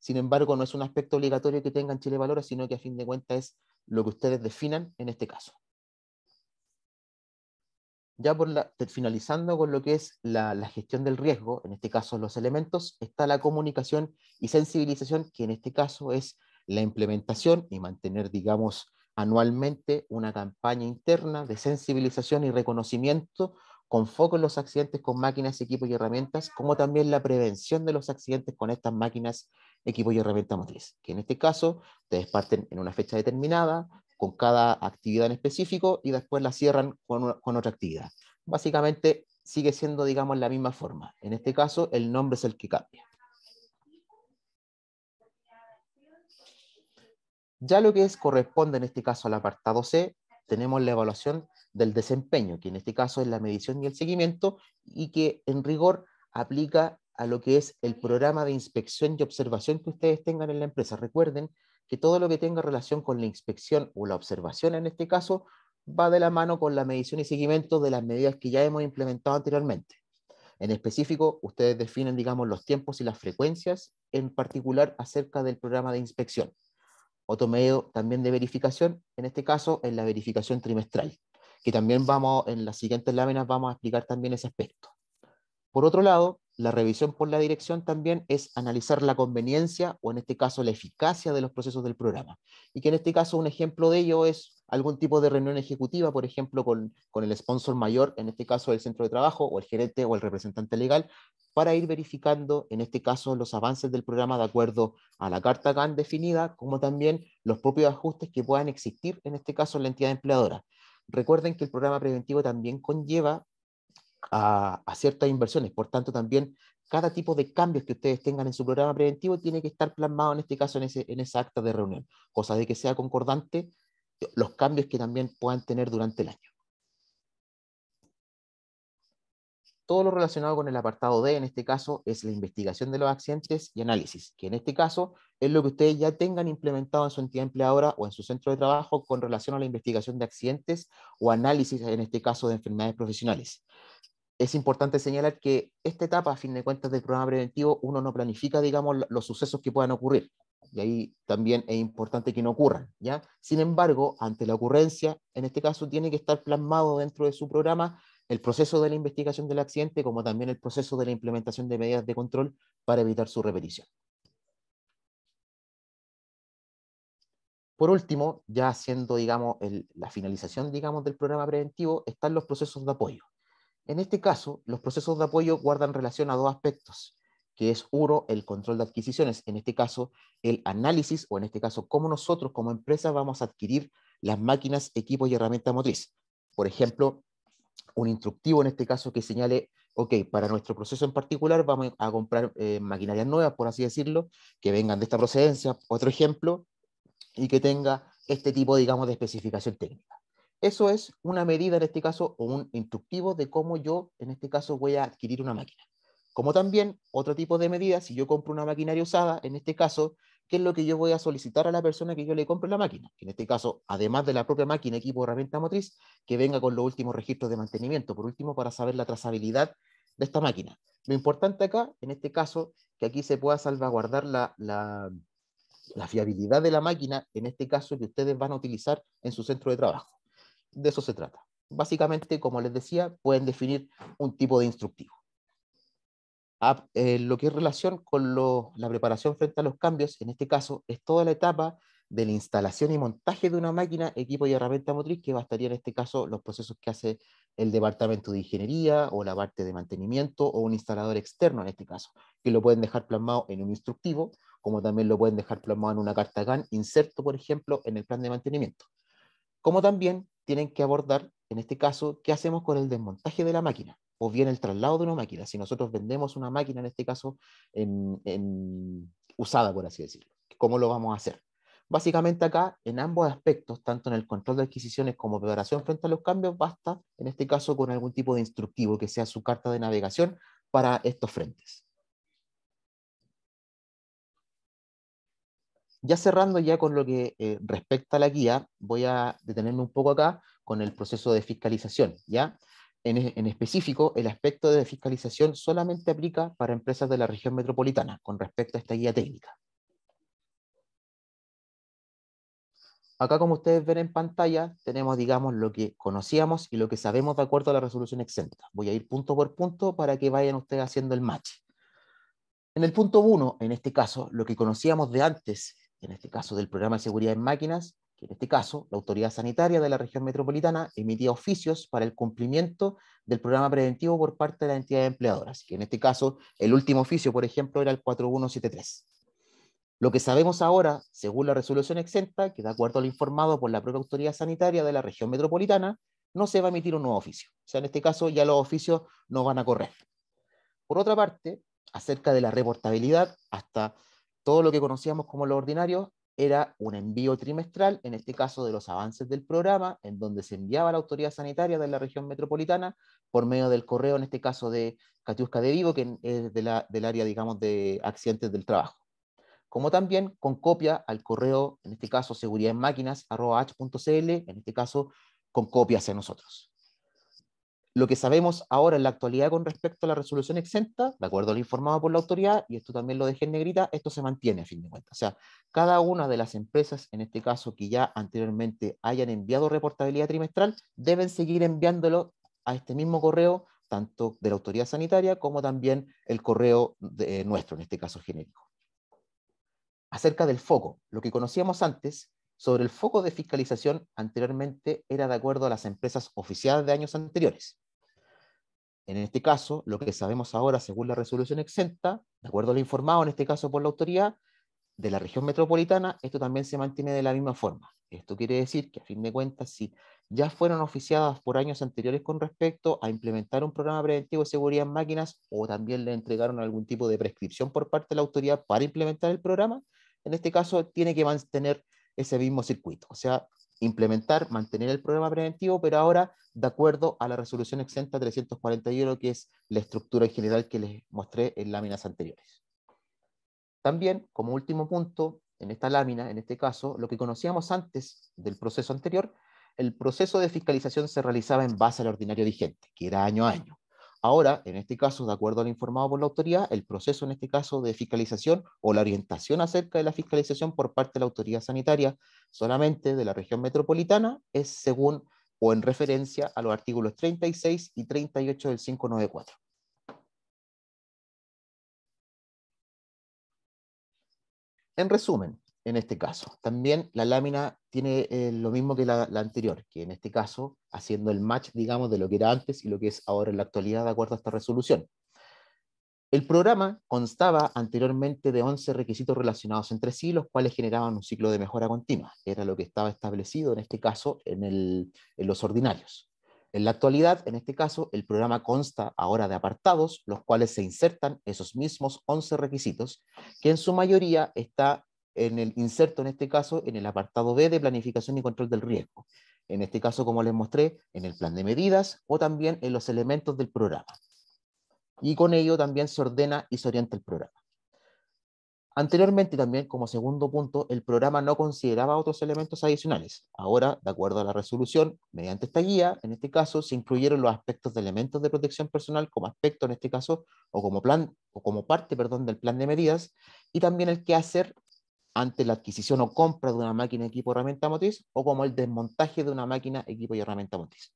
[SPEAKER 2] Sin embargo, no es un aspecto obligatorio que tengan Chile Valora, sino que a fin de cuentas es lo que ustedes definan en este caso. Ya por finalizando con lo que es la, la gestión del riesgo, en este caso los elementos, está la comunicación y sensibilización, que en este caso es la implementación y mantener, digamos, anualmente una campaña interna de sensibilización y reconocimiento con foco en los accidentes con máquinas, equipos y herramientas, como también la prevención de los accidentes con estas máquinas, equipos y herramientas motrices, que en este caso ustedes parten en una fecha determinada, con cada actividad en específico y después la cierran con, con otra actividad. Básicamente sigue siendo, digamos, la misma forma. En este caso, el nombre es el que cambia. Ya lo que es, corresponde en este caso al apartado C, tenemos la evaluación del desempeño, que en este caso es la medición y el seguimiento, y que en rigor aplica a lo que es el programa de inspección y observación que ustedes tengan en la empresa. Recuerden que todo lo que tenga relación con la inspección o la observación en este caso va de la mano con la medición y seguimiento de las medidas que ya hemos implementado anteriormente. En específico, ustedes definen, digamos, los tiempos y las frecuencias, en particular acerca del programa de inspección. Otro medio también de verificación, en este caso, es la verificación trimestral, que también vamos, en las siguientes láminas vamos a explicar también ese aspecto. Por otro lado, la revisión por la dirección también es analizar la conveniencia o en este caso la eficacia de los procesos del programa. Y que en este caso un ejemplo de ello es algún tipo de reunión ejecutiva, por ejemplo, con, el sponsor mayor, en este caso el centro de trabajo o el gerente o el representante legal, para ir verificando, en este caso, los avances del programa de acuerdo a la carta GAN definida, como también los propios ajustes que puedan existir, en este caso, en la entidad empleadora. Recuerden que el programa preventivo también conlleva a, ciertas inversiones. Por tanto, también cada tipo de cambios que ustedes tengan en su programa preventivo tiene que estar plasmado en este caso en, ese, en esa acta de reunión, cosa de que sea concordante eh, los cambios que también puedan tener durante el año. Todo lo relacionado con el apartado D, en este caso, es la investigación de los accidentes y análisis, que en este caso es lo que ustedes ya tengan implementado en su entidad empleadora o en su centro de trabajo con relación a la investigación de accidentes o análisis, en este caso, de enfermedades profesionales es importante señalar que esta etapa, a fin de cuentas, del programa preventivo, uno no planifica, digamos, los sucesos que puedan ocurrir. Y ahí también es importante que no ocurran, ¿ya? Sin embargo, ante la ocurrencia, en este caso, tiene que estar plasmado dentro de su programa el proceso de la investigación del accidente, como también el proceso de la implementación de medidas de control para evitar su repetición. Por último, ya siendo, digamos, la finalización, digamos, del programa preventivo, están los procesos de apoyo. En este caso, los procesos de apoyo guardan relación a dos aspectos, que es uno, el control de adquisiciones, en este caso, el análisis, o en este caso, cómo nosotros como empresa vamos a adquirir las máquinas, equipos y herramientas motriz. Por ejemplo, un instructivo en este caso que señale, ok, para nuestro proceso en particular vamos a comprar eh, maquinarias nuevas, por así decirlo, que vengan de esta procedencia, otro ejemplo, y que tenga este tipo, digamos, de especificación técnica. Eso es una medida, en este caso, o un instructivo de cómo yo, en este caso, voy a adquirir una máquina. Como también otro tipo de medida, si yo compro una maquinaria usada, en este caso, ¿qué es lo que yo voy a solicitar a la persona que yo le compre la máquina? En este caso, además de la propia máquina, equipo, herramienta motriz, que venga con los últimos registros de mantenimiento, por último, para saber la trazabilidad de esta máquina. Lo importante acá, en este caso, que aquí se pueda salvaguardar la, la fiabilidad de la máquina, en este caso, que ustedes van a utilizar en su centro de trabajo de eso se trata. Básicamente, como les decía, pueden definir un tipo de instructivo. Ah, eh, lo que es relación con la preparación frente a los cambios, en este caso, es toda la etapa de la instalación y montaje de una máquina, equipo y herramienta motriz, que bastaría en este caso los procesos que hace el departamento de ingeniería o la parte de mantenimiento o un instalador externo en este caso, que lo pueden dejar plasmado en un instructivo, como también lo pueden dejar plasmado en una carta GAN, inserto, por ejemplo, en el plan de mantenimiento. Como también tienen que abordar, en este caso, qué hacemos con el desmontaje de la máquina o bien el traslado de una máquina. Si nosotros vendemos una máquina, en este caso, usada, por así decirlo, ¿cómo lo vamos a hacer? Básicamente acá, en ambos aspectos, tanto en el control de adquisiciones como preparación frente a los cambios, basta, en este caso, con algún tipo de instructivo que sea su carta de navegación para estos frentes. Ya cerrando ya con lo que eh, respecta a la guía, voy a detenerme un poco acá con el proceso de fiscalización. ¿ya? En, específico, el aspecto de fiscalización solamente aplica para empresas de la región metropolitana con respecto a esta guía técnica. Acá, como ustedes ven en pantalla, tenemos, digamos, lo que conocíamos y lo que sabemos de acuerdo a la resolución exenta. Voy a ir punto por punto para que vayan ustedes haciendo el match. En el punto 1, en este caso, lo que conocíamos de antes en este caso del programa de seguridad en máquinas, que en este caso la autoridad sanitaria de la región metropolitana emitía oficios para el cumplimiento del programa preventivo por parte de la entidad de empleadoras, que en este caso el último oficio, por ejemplo, era el 4173. Lo que sabemos ahora, según la resolución exenta, que de acuerdo al informado por la propia autoridad sanitaria de la región metropolitana, no se va a emitir un nuevo oficio. O sea, en este caso ya los oficios no van a correr. Por otra parte, acerca de la reportabilidad, hasta todo lo que conocíamos como lo ordinario era un envío trimestral, en este caso de los avances del programa, en donde se enviaba a la autoridad sanitaria de la región metropolitana por medio del correo, en este caso de Catiusca de Vigo, que es del área, digamos, de accidentes del trabajo. Como también con copia al correo, en este caso, seguridad en máquinas, en este caso, con copias a nosotros lo que sabemos ahora en la actualidad con respecto a la resolución exenta, de acuerdo a lo informado por la autoridad, y esto también lo dejé en negrita, esto se mantiene a fin de cuentas. O sea, cada una de las empresas, en este caso que ya anteriormente hayan enviado reportabilidad trimestral, deben seguir enviándolo a este mismo correo, tanto de la autoridad sanitaria como también el correo eh, nuestro, en este caso genérico. Acerca del foco, lo que conocíamos antes sobre el foco de fiscalización anteriormente era de acuerdo a las empresas oficiales de años anteriores. En este caso, lo que sabemos ahora, según la resolución exenta, de acuerdo a informado, en este caso por la autoridad de la región metropolitana, esto también se mantiene de la misma forma. Esto quiere decir que, a fin de cuentas, si ya fueron oficiadas por años anteriores con respecto a implementar un programa preventivo de seguridad en máquinas o también le entregaron algún tipo de prescripción por parte de la autoridad para implementar el programa, en este caso tiene que mantener ese mismo circuito. O sea, implementar, mantener el programa preventivo, pero ahora de acuerdo a la resolución exenta 341, que es la estructura en general que les mostré en láminas anteriores. También, como último punto, en esta lámina, en este caso, lo que conocíamos antes del proceso anterior, el proceso de fiscalización se realizaba en base al ordinario vigente, que era año a año. Ahora, en este caso, de acuerdo a lo informado por la autoridad, el proceso en este caso de fiscalización o la orientación acerca de la fiscalización por parte de la autoridad sanitaria solamente de la región metropolitana es según o en referencia a los artículos 36 y 38 del 594. En resumen, en este caso. También la lámina tiene eh, lo mismo que la, anterior, que en este caso, haciendo el match, digamos, de lo que era antes y lo que es ahora en la actualidad, de acuerdo a esta resolución. El programa constaba anteriormente de 11 requisitos relacionados entre sí, los cuales generaban un ciclo de mejora continua. Era lo que estaba establecido en este caso en, en los ordinarios. En la actualidad, en este caso, el programa consta ahora de apartados, los cuales se insertan esos mismos 11 requisitos, que en su mayoría está en el inserto, en este caso, en el apartado B de planificación y control del riesgo. En este caso, como les mostré, en el plan de medidas o también en los elementos del programa. Y con ello también se ordena y se orienta el programa. Anteriormente también, como segundo punto, el programa no consideraba otros elementos adicionales. Ahora, de acuerdo a la resolución, mediante esta guía, en este caso, se incluyeron los aspectos de elementos de protección personal como aspecto, en este caso, o como, plan, o como parte perdón, del plan de medidas, y también el qué hacer ante la adquisición o compra de una máquina, equipo, herramienta motriz, o como el desmontaje de una máquina, equipo y herramienta motriz.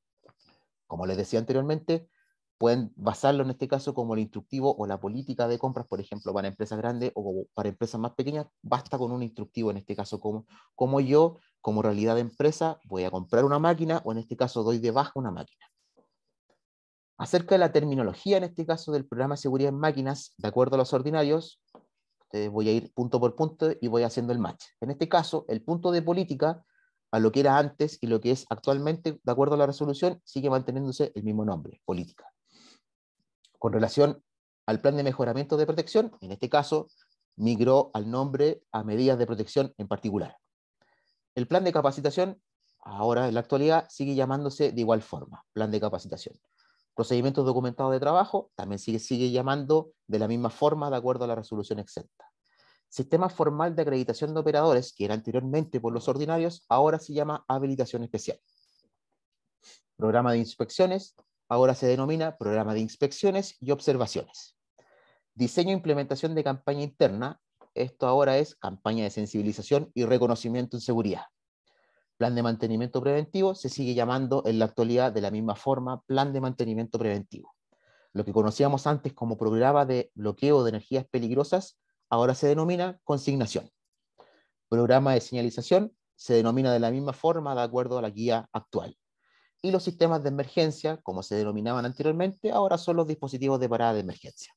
[SPEAKER 2] Como les decía anteriormente, pueden basarlo en este caso como el instructivo o la política de compras, por ejemplo, para empresas grandes o para empresas más pequeñas, basta con un instructivo, en este caso, como, como yo, como realidad de empresa, voy a comprar una máquina o en este caso doy de baja una máquina. Acerca de la terminología, en este caso, del programa de seguridad en máquinas, de acuerdo a los ordinarios, eh, voy a ir punto por punto y voy haciendo el match. En este caso, el punto de política a lo que era antes y lo que es actualmente, de acuerdo a la resolución, sigue manteniéndose el mismo nombre, política. Con relación al plan de mejoramiento de protección, en este caso, migró al nombre a medidas de protección en particular. El plan de capacitación, ahora en la actualidad, sigue llamándose de igual forma, plan de capacitación. Procedimientos documentados de trabajo también sigue, sigue llamando de la misma forma de acuerdo a la resolución exenta. Sistema formal de acreditación de operadores, que era anteriormente por los ordinarios, ahora se llama habilitación especial. Programa de inspecciones, ahora se denomina programa de inspecciones y observaciones. Diseño e implementación de campaña interna, esto ahora es campaña de sensibilización y reconocimiento en seguridad plan de mantenimiento preventivo se sigue llamando en la actualidad de la misma forma plan de mantenimiento preventivo. Lo que conocíamos antes como programa de bloqueo de energías peligrosas ahora se denomina consignación. Programa de señalización se denomina de la misma forma de acuerdo a la guía actual. Y los sistemas de emergencia, como se denominaban anteriormente, ahora son los dispositivos de parada de emergencia.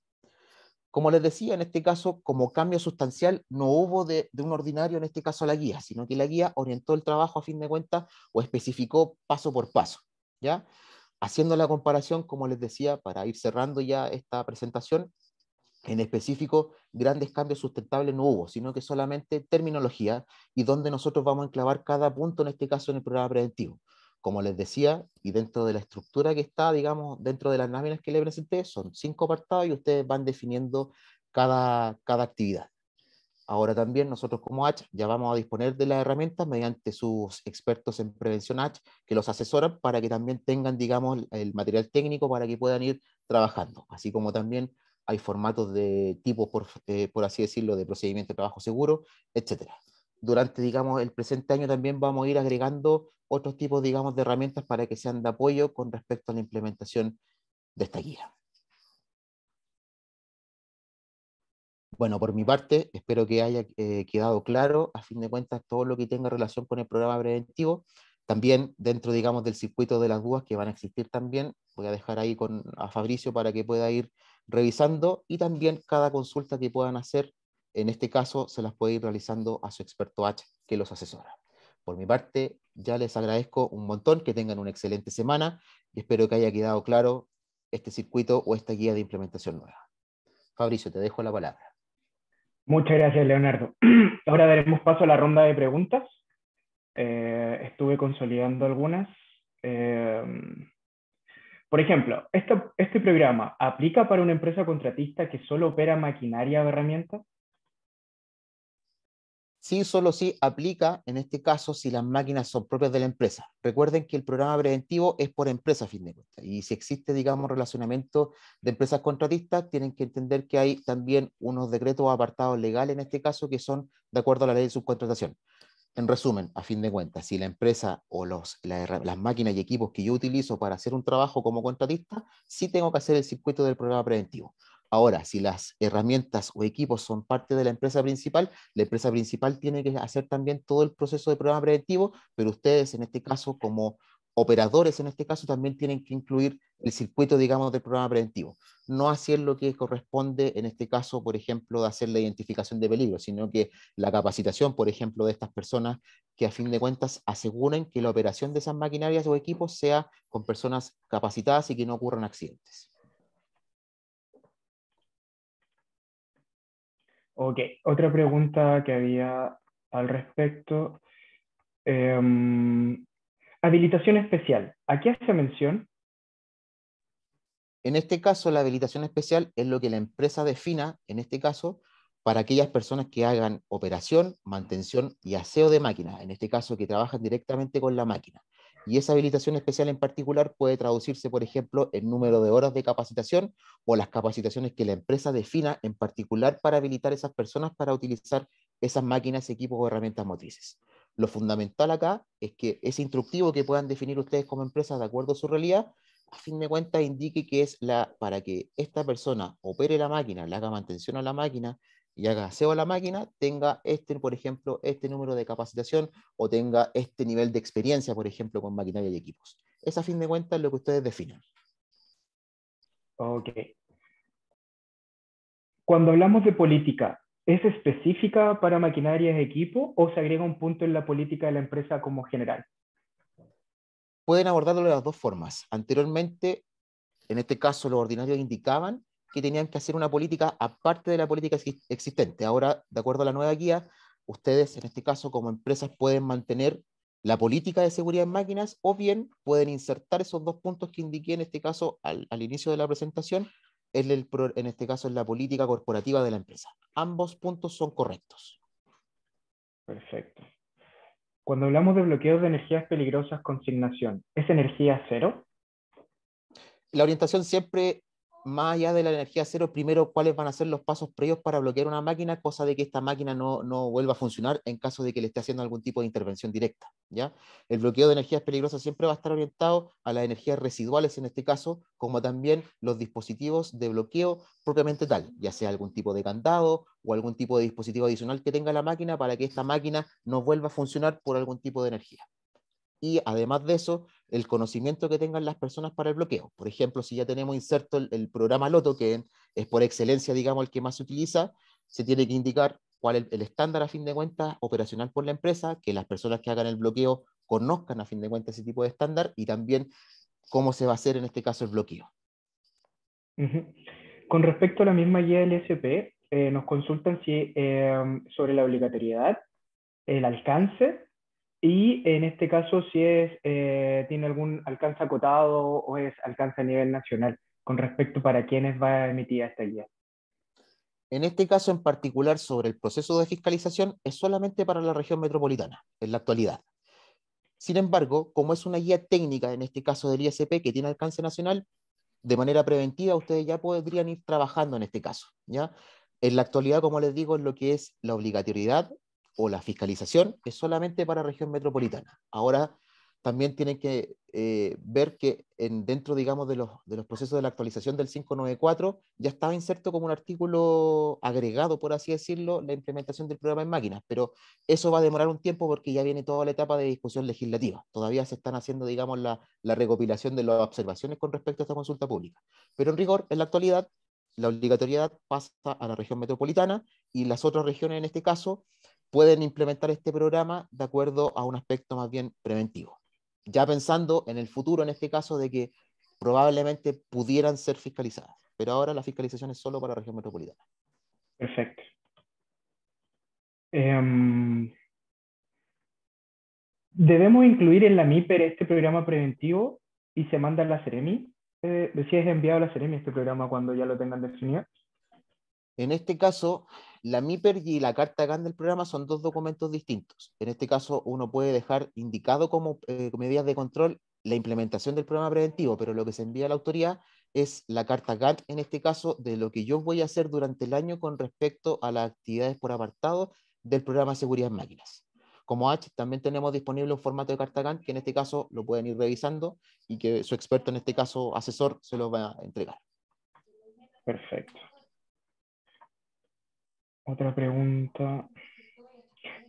[SPEAKER 2] Como les decía, en este caso, como cambio sustancial, no hubo de, un ordinario, en este caso, la guía, sino que la guía orientó el trabajo a fin de cuentas o especificó paso por paso. ¿ya? Haciendo la comparación, como les decía, para ir cerrando ya esta presentación, en específico, grandes cambios sustentables no hubo, sino que solamente terminología y donde nosotros vamos a enclavar cada punto, en este caso, en el programa preventivo como les decía, y dentro de la estructura que está, digamos, dentro de las láminas que le presenté, son cinco apartados y ustedes van definiendo cada, cada actividad. Ahora también nosotros como H ya vamos a disponer de las herramientas mediante sus expertos en prevención H que los asesoran para que también tengan, digamos, el material técnico para que puedan ir trabajando, así como también hay formatos de tipo, por, eh, por así decirlo, de procedimiento de trabajo seguro, etcétera durante, digamos, el presente año también vamos a ir agregando otros tipos, digamos, de herramientas para que sean de apoyo con respecto a la implementación de esta guía. Bueno, por mi parte, espero que haya eh, quedado claro, a fin de cuentas, todo lo que tenga relación con el programa preventivo. También dentro, digamos, del circuito de las dudas que van a existir también, voy a dejar ahí con, a Fabricio para que pueda ir revisando y también cada consulta que puedan hacer en este caso se las puede ir realizando a su experto H, que los asesora. Por mi parte, ya les agradezco un montón, que tengan una excelente semana y espero que haya quedado claro este circuito o esta guía de implementación nueva. Fabricio, te dejo la palabra.
[SPEAKER 1] Muchas gracias, Leonardo.
[SPEAKER 2] Ahora daremos paso a la ronda de preguntas. Eh,
[SPEAKER 1] estuve consolidando algunas. Eh, por ejemplo, ¿este programa aplica para una empresa contratista que solo opera maquinaria o herramientas?
[SPEAKER 2] Sí, solo sí aplica en este caso si las máquinas son propias de la empresa. Recuerden que el programa preventivo es por empresa, a fin de cuentas. Y si existe, digamos, relacionamiento de empresas contratistas, tienen que entender que hay también unos decretos apartados legales en este caso que son de acuerdo a la ley de subcontratación. En resumen, a fin de cuentas, si la empresa o las máquinas y equipos que yo utilizo para hacer un trabajo como contratista, sí tengo que hacer el circuito del programa preventivo. Ahora, si las herramientas o equipos son parte de la empresa principal, la empresa principal tiene que hacer también todo el proceso de programa preventivo, pero ustedes en este caso como operadores en este caso también tienen que incluir el circuito, digamos, del programa preventivo. No hacer lo que corresponde en este caso, por ejemplo, de hacer la identificación de peligro, sino que la capacitación, por ejemplo, de estas personas que a fin de cuentas aseguren que la operación de esas maquinarias o equipos sea con personas capacitadas y que no ocurran accidentes.
[SPEAKER 1] Ok, otra pregunta que había al respecto. Em, habilitación especial. ¿A qué hace mención?
[SPEAKER 2] En este caso, la habilitación especial es lo que la empresa defina, en este caso, para aquellas personas que hagan operación, mantención y aseo de máquinas, en este caso que trabajan directamente con la máquina. Y esa habilitación especial en particular puede traducirse, por ejemplo, en número de horas de capacitación o las capacitaciones que la empresa defina en particular para habilitar a esas personas para utilizar esas máquinas, equipos o herramientas motrices. Lo fundamental acá es que es instructivo que puedan definir ustedes como empresa de acuerdo a su realidad, a fin de cuentas indique que es la, para que esta persona opere la máquina, le haga mantención a la máquina, y haga SEO a la máquina, tenga este, por ejemplo, este número de capacitación o tenga este nivel de experiencia, por ejemplo, con maquinaria y equipos. Es a fin de cuentas lo que ustedes definan. Ok. Cuando
[SPEAKER 1] hablamos de política, ¿es específica para maquinaria y equipo o se agrega un punto en la política de la empresa como general?
[SPEAKER 2] Pueden abordarlo de las dos formas. Anteriormente, en este caso, los ordinarios indicaban que tenían que hacer una política aparte de la política existente. Ahora, de acuerdo a la nueva guía, ustedes, en este caso, como empresas, pueden mantener la política de seguridad en máquinas o bien pueden insertar esos dos puntos que indiqué en este caso al, inicio de la presentación, en, el, en este caso en la política corporativa de la empresa. Ambos puntos son correctos. Perfecto.
[SPEAKER 1] Cuando hablamos de bloqueos de energías peligrosas, consignación, ¿es energía cero?
[SPEAKER 2] La orientación siempre más allá de la energía cero, primero cuáles van a ser los pasos previos para bloquear una máquina, cosa de que esta máquina no, vuelva a funcionar en caso de que le esté haciendo algún tipo de intervención directa. ¿ya? El bloqueo de energías peligrosas siempre va a estar orientado a las energías residuales en este caso, como también los dispositivos de bloqueo propiamente tal, ya sea algún tipo de candado o algún tipo de dispositivo adicional que tenga la máquina para que esta máquina no vuelva a funcionar por algún tipo de energía y además de eso, el conocimiento que tengan las personas para el bloqueo. Por ejemplo, si ya tenemos inserto el, programa Loto, que es por excelencia, digamos, el que más se utiliza, se tiene que indicar cuál es el, estándar a fin de cuentas operacional por la empresa, que las personas que hagan el bloqueo conozcan a fin de cuentas ese tipo de estándar y también cómo se va a hacer en este caso el bloqueo.
[SPEAKER 1] Con respecto a la misma guía del SP, eh, nos consultan si, eh, sobre la obligatoriedad, el alcance y en este caso, si es, eh, tiene algún alcance acotado o es alcance a nivel nacional
[SPEAKER 2] con respecto para quienes va a emitir esta guía. En este caso en particular sobre el proceso de fiscalización es solamente para la región metropolitana en la actualidad. Sin embargo, como es una guía técnica, en este caso del ISP, que tiene alcance nacional, de manera preventiva ustedes ya podrían ir trabajando en este caso. ¿ya? En la actualidad, como les digo, es lo que es la obligatoriedad o la fiscalización es solamente para región metropolitana. Ahora también tienen que eh, ver que en, dentro, digamos, de los, de los procesos de la actualización del 594 ya estaba inserto como un artículo agregado, por así decirlo, la implementación del programa en máquinas, pero eso va a demorar un tiempo porque ya viene toda la etapa de discusión legislativa. Todavía se están haciendo, digamos, la, la recopilación de las observaciones con respecto a esta consulta pública. Pero en rigor, en la actualidad, la obligatoriedad pasa a la región metropolitana y las otras regiones, en este caso, pueden implementar este programa de acuerdo a un aspecto más bien preventivo. Ya pensando en el futuro, en este caso, de que probablemente pudieran ser fiscalizadas, pero ahora la fiscalización es solo para la región metropolitana.
[SPEAKER 1] Perfecto. Em, ¿Debemos incluir en la MIPER este programa preventivo y se manda a la CEREMI? ¿Si eh, ¿Decías enviado a
[SPEAKER 2] la CEREMI este programa cuando ya lo tengan definido? En este caso, la MIPER y la carta GAN del programa son dos documentos distintos. En este caso, uno puede dejar indicado como eh, medidas de control la implementación del programa preventivo, pero lo que se envía a la autoridad es la carta GAN. en este caso, de lo que yo voy a hacer durante el año con respecto a las actividades por apartado del programa seguridad en máquinas. Como H, también tenemos disponible un formato de carta GAN que en este caso lo pueden ir revisando y que su experto, en este caso asesor, se lo va a entregar. Perfecto.
[SPEAKER 1] Otra pregunta.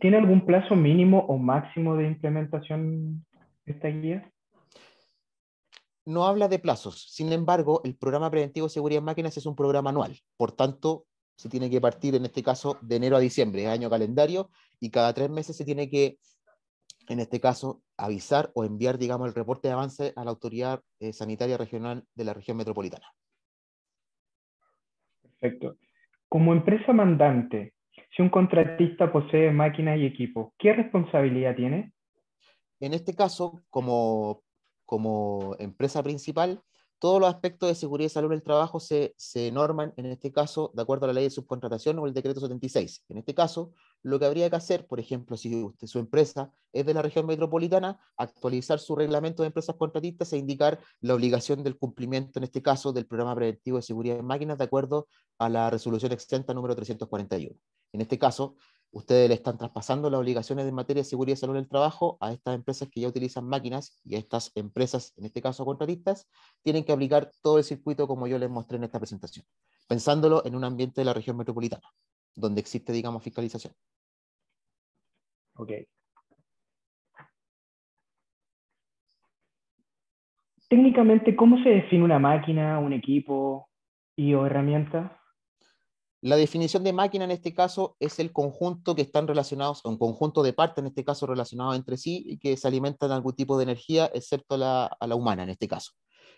[SPEAKER 1] ¿Tiene algún plazo mínimo o máximo de implementación esta guía?
[SPEAKER 2] No habla de plazos. Sin embargo, el programa preventivo de seguridad en máquinas es un programa anual. Por tanto, se tiene que partir, en este caso, de enero a diciembre, año calendario, y cada tres meses se tiene que, en este caso, avisar o enviar, digamos, el reporte de avance a la autoridad eh, sanitaria regional de la región metropolitana. Perfecto.
[SPEAKER 1] Como empresa mandante, si un contratista posee máquinas y equipos, ¿qué responsabilidad tiene?
[SPEAKER 2] En este caso, como, como empresa principal, todos los aspectos de seguridad y salud en el trabajo se, norman, en este caso, de acuerdo a la ley de subcontratación o el decreto 76. En este caso, lo que habría que hacer, por ejemplo, si usted, su empresa es de la región metropolitana, actualizar su reglamento de empresas contratistas e indicar la obligación del cumplimiento, en este caso, del programa preventivo de seguridad de máquinas, de acuerdo a la resolución exenta número 341. En este caso, ustedes le están traspasando las obligaciones en materia de seguridad y salud en el trabajo a estas empresas que ya utilizan máquinas y a estas empresas, en este caso contratistas, tienen que aplicar todo el circuito como yo les mostré en esta presentación, pensándolo en un ambiente de la región metropolitana, donde existe, digamos, fiscalización. Ok.
[SPEAKER 1] Técnicamente, ¿cómo se define una máquina, un
[SPEAKER 2] equipo y o
[SPEAKER 1] herramienta?
[SPEAKER 2] La definición de máquina en este caso es el conjunto que están relacionados, un conjunto de partes en este caso relacionados entre sí y que se alimentan de algún tipo de energía, excepto a la humana en este caso.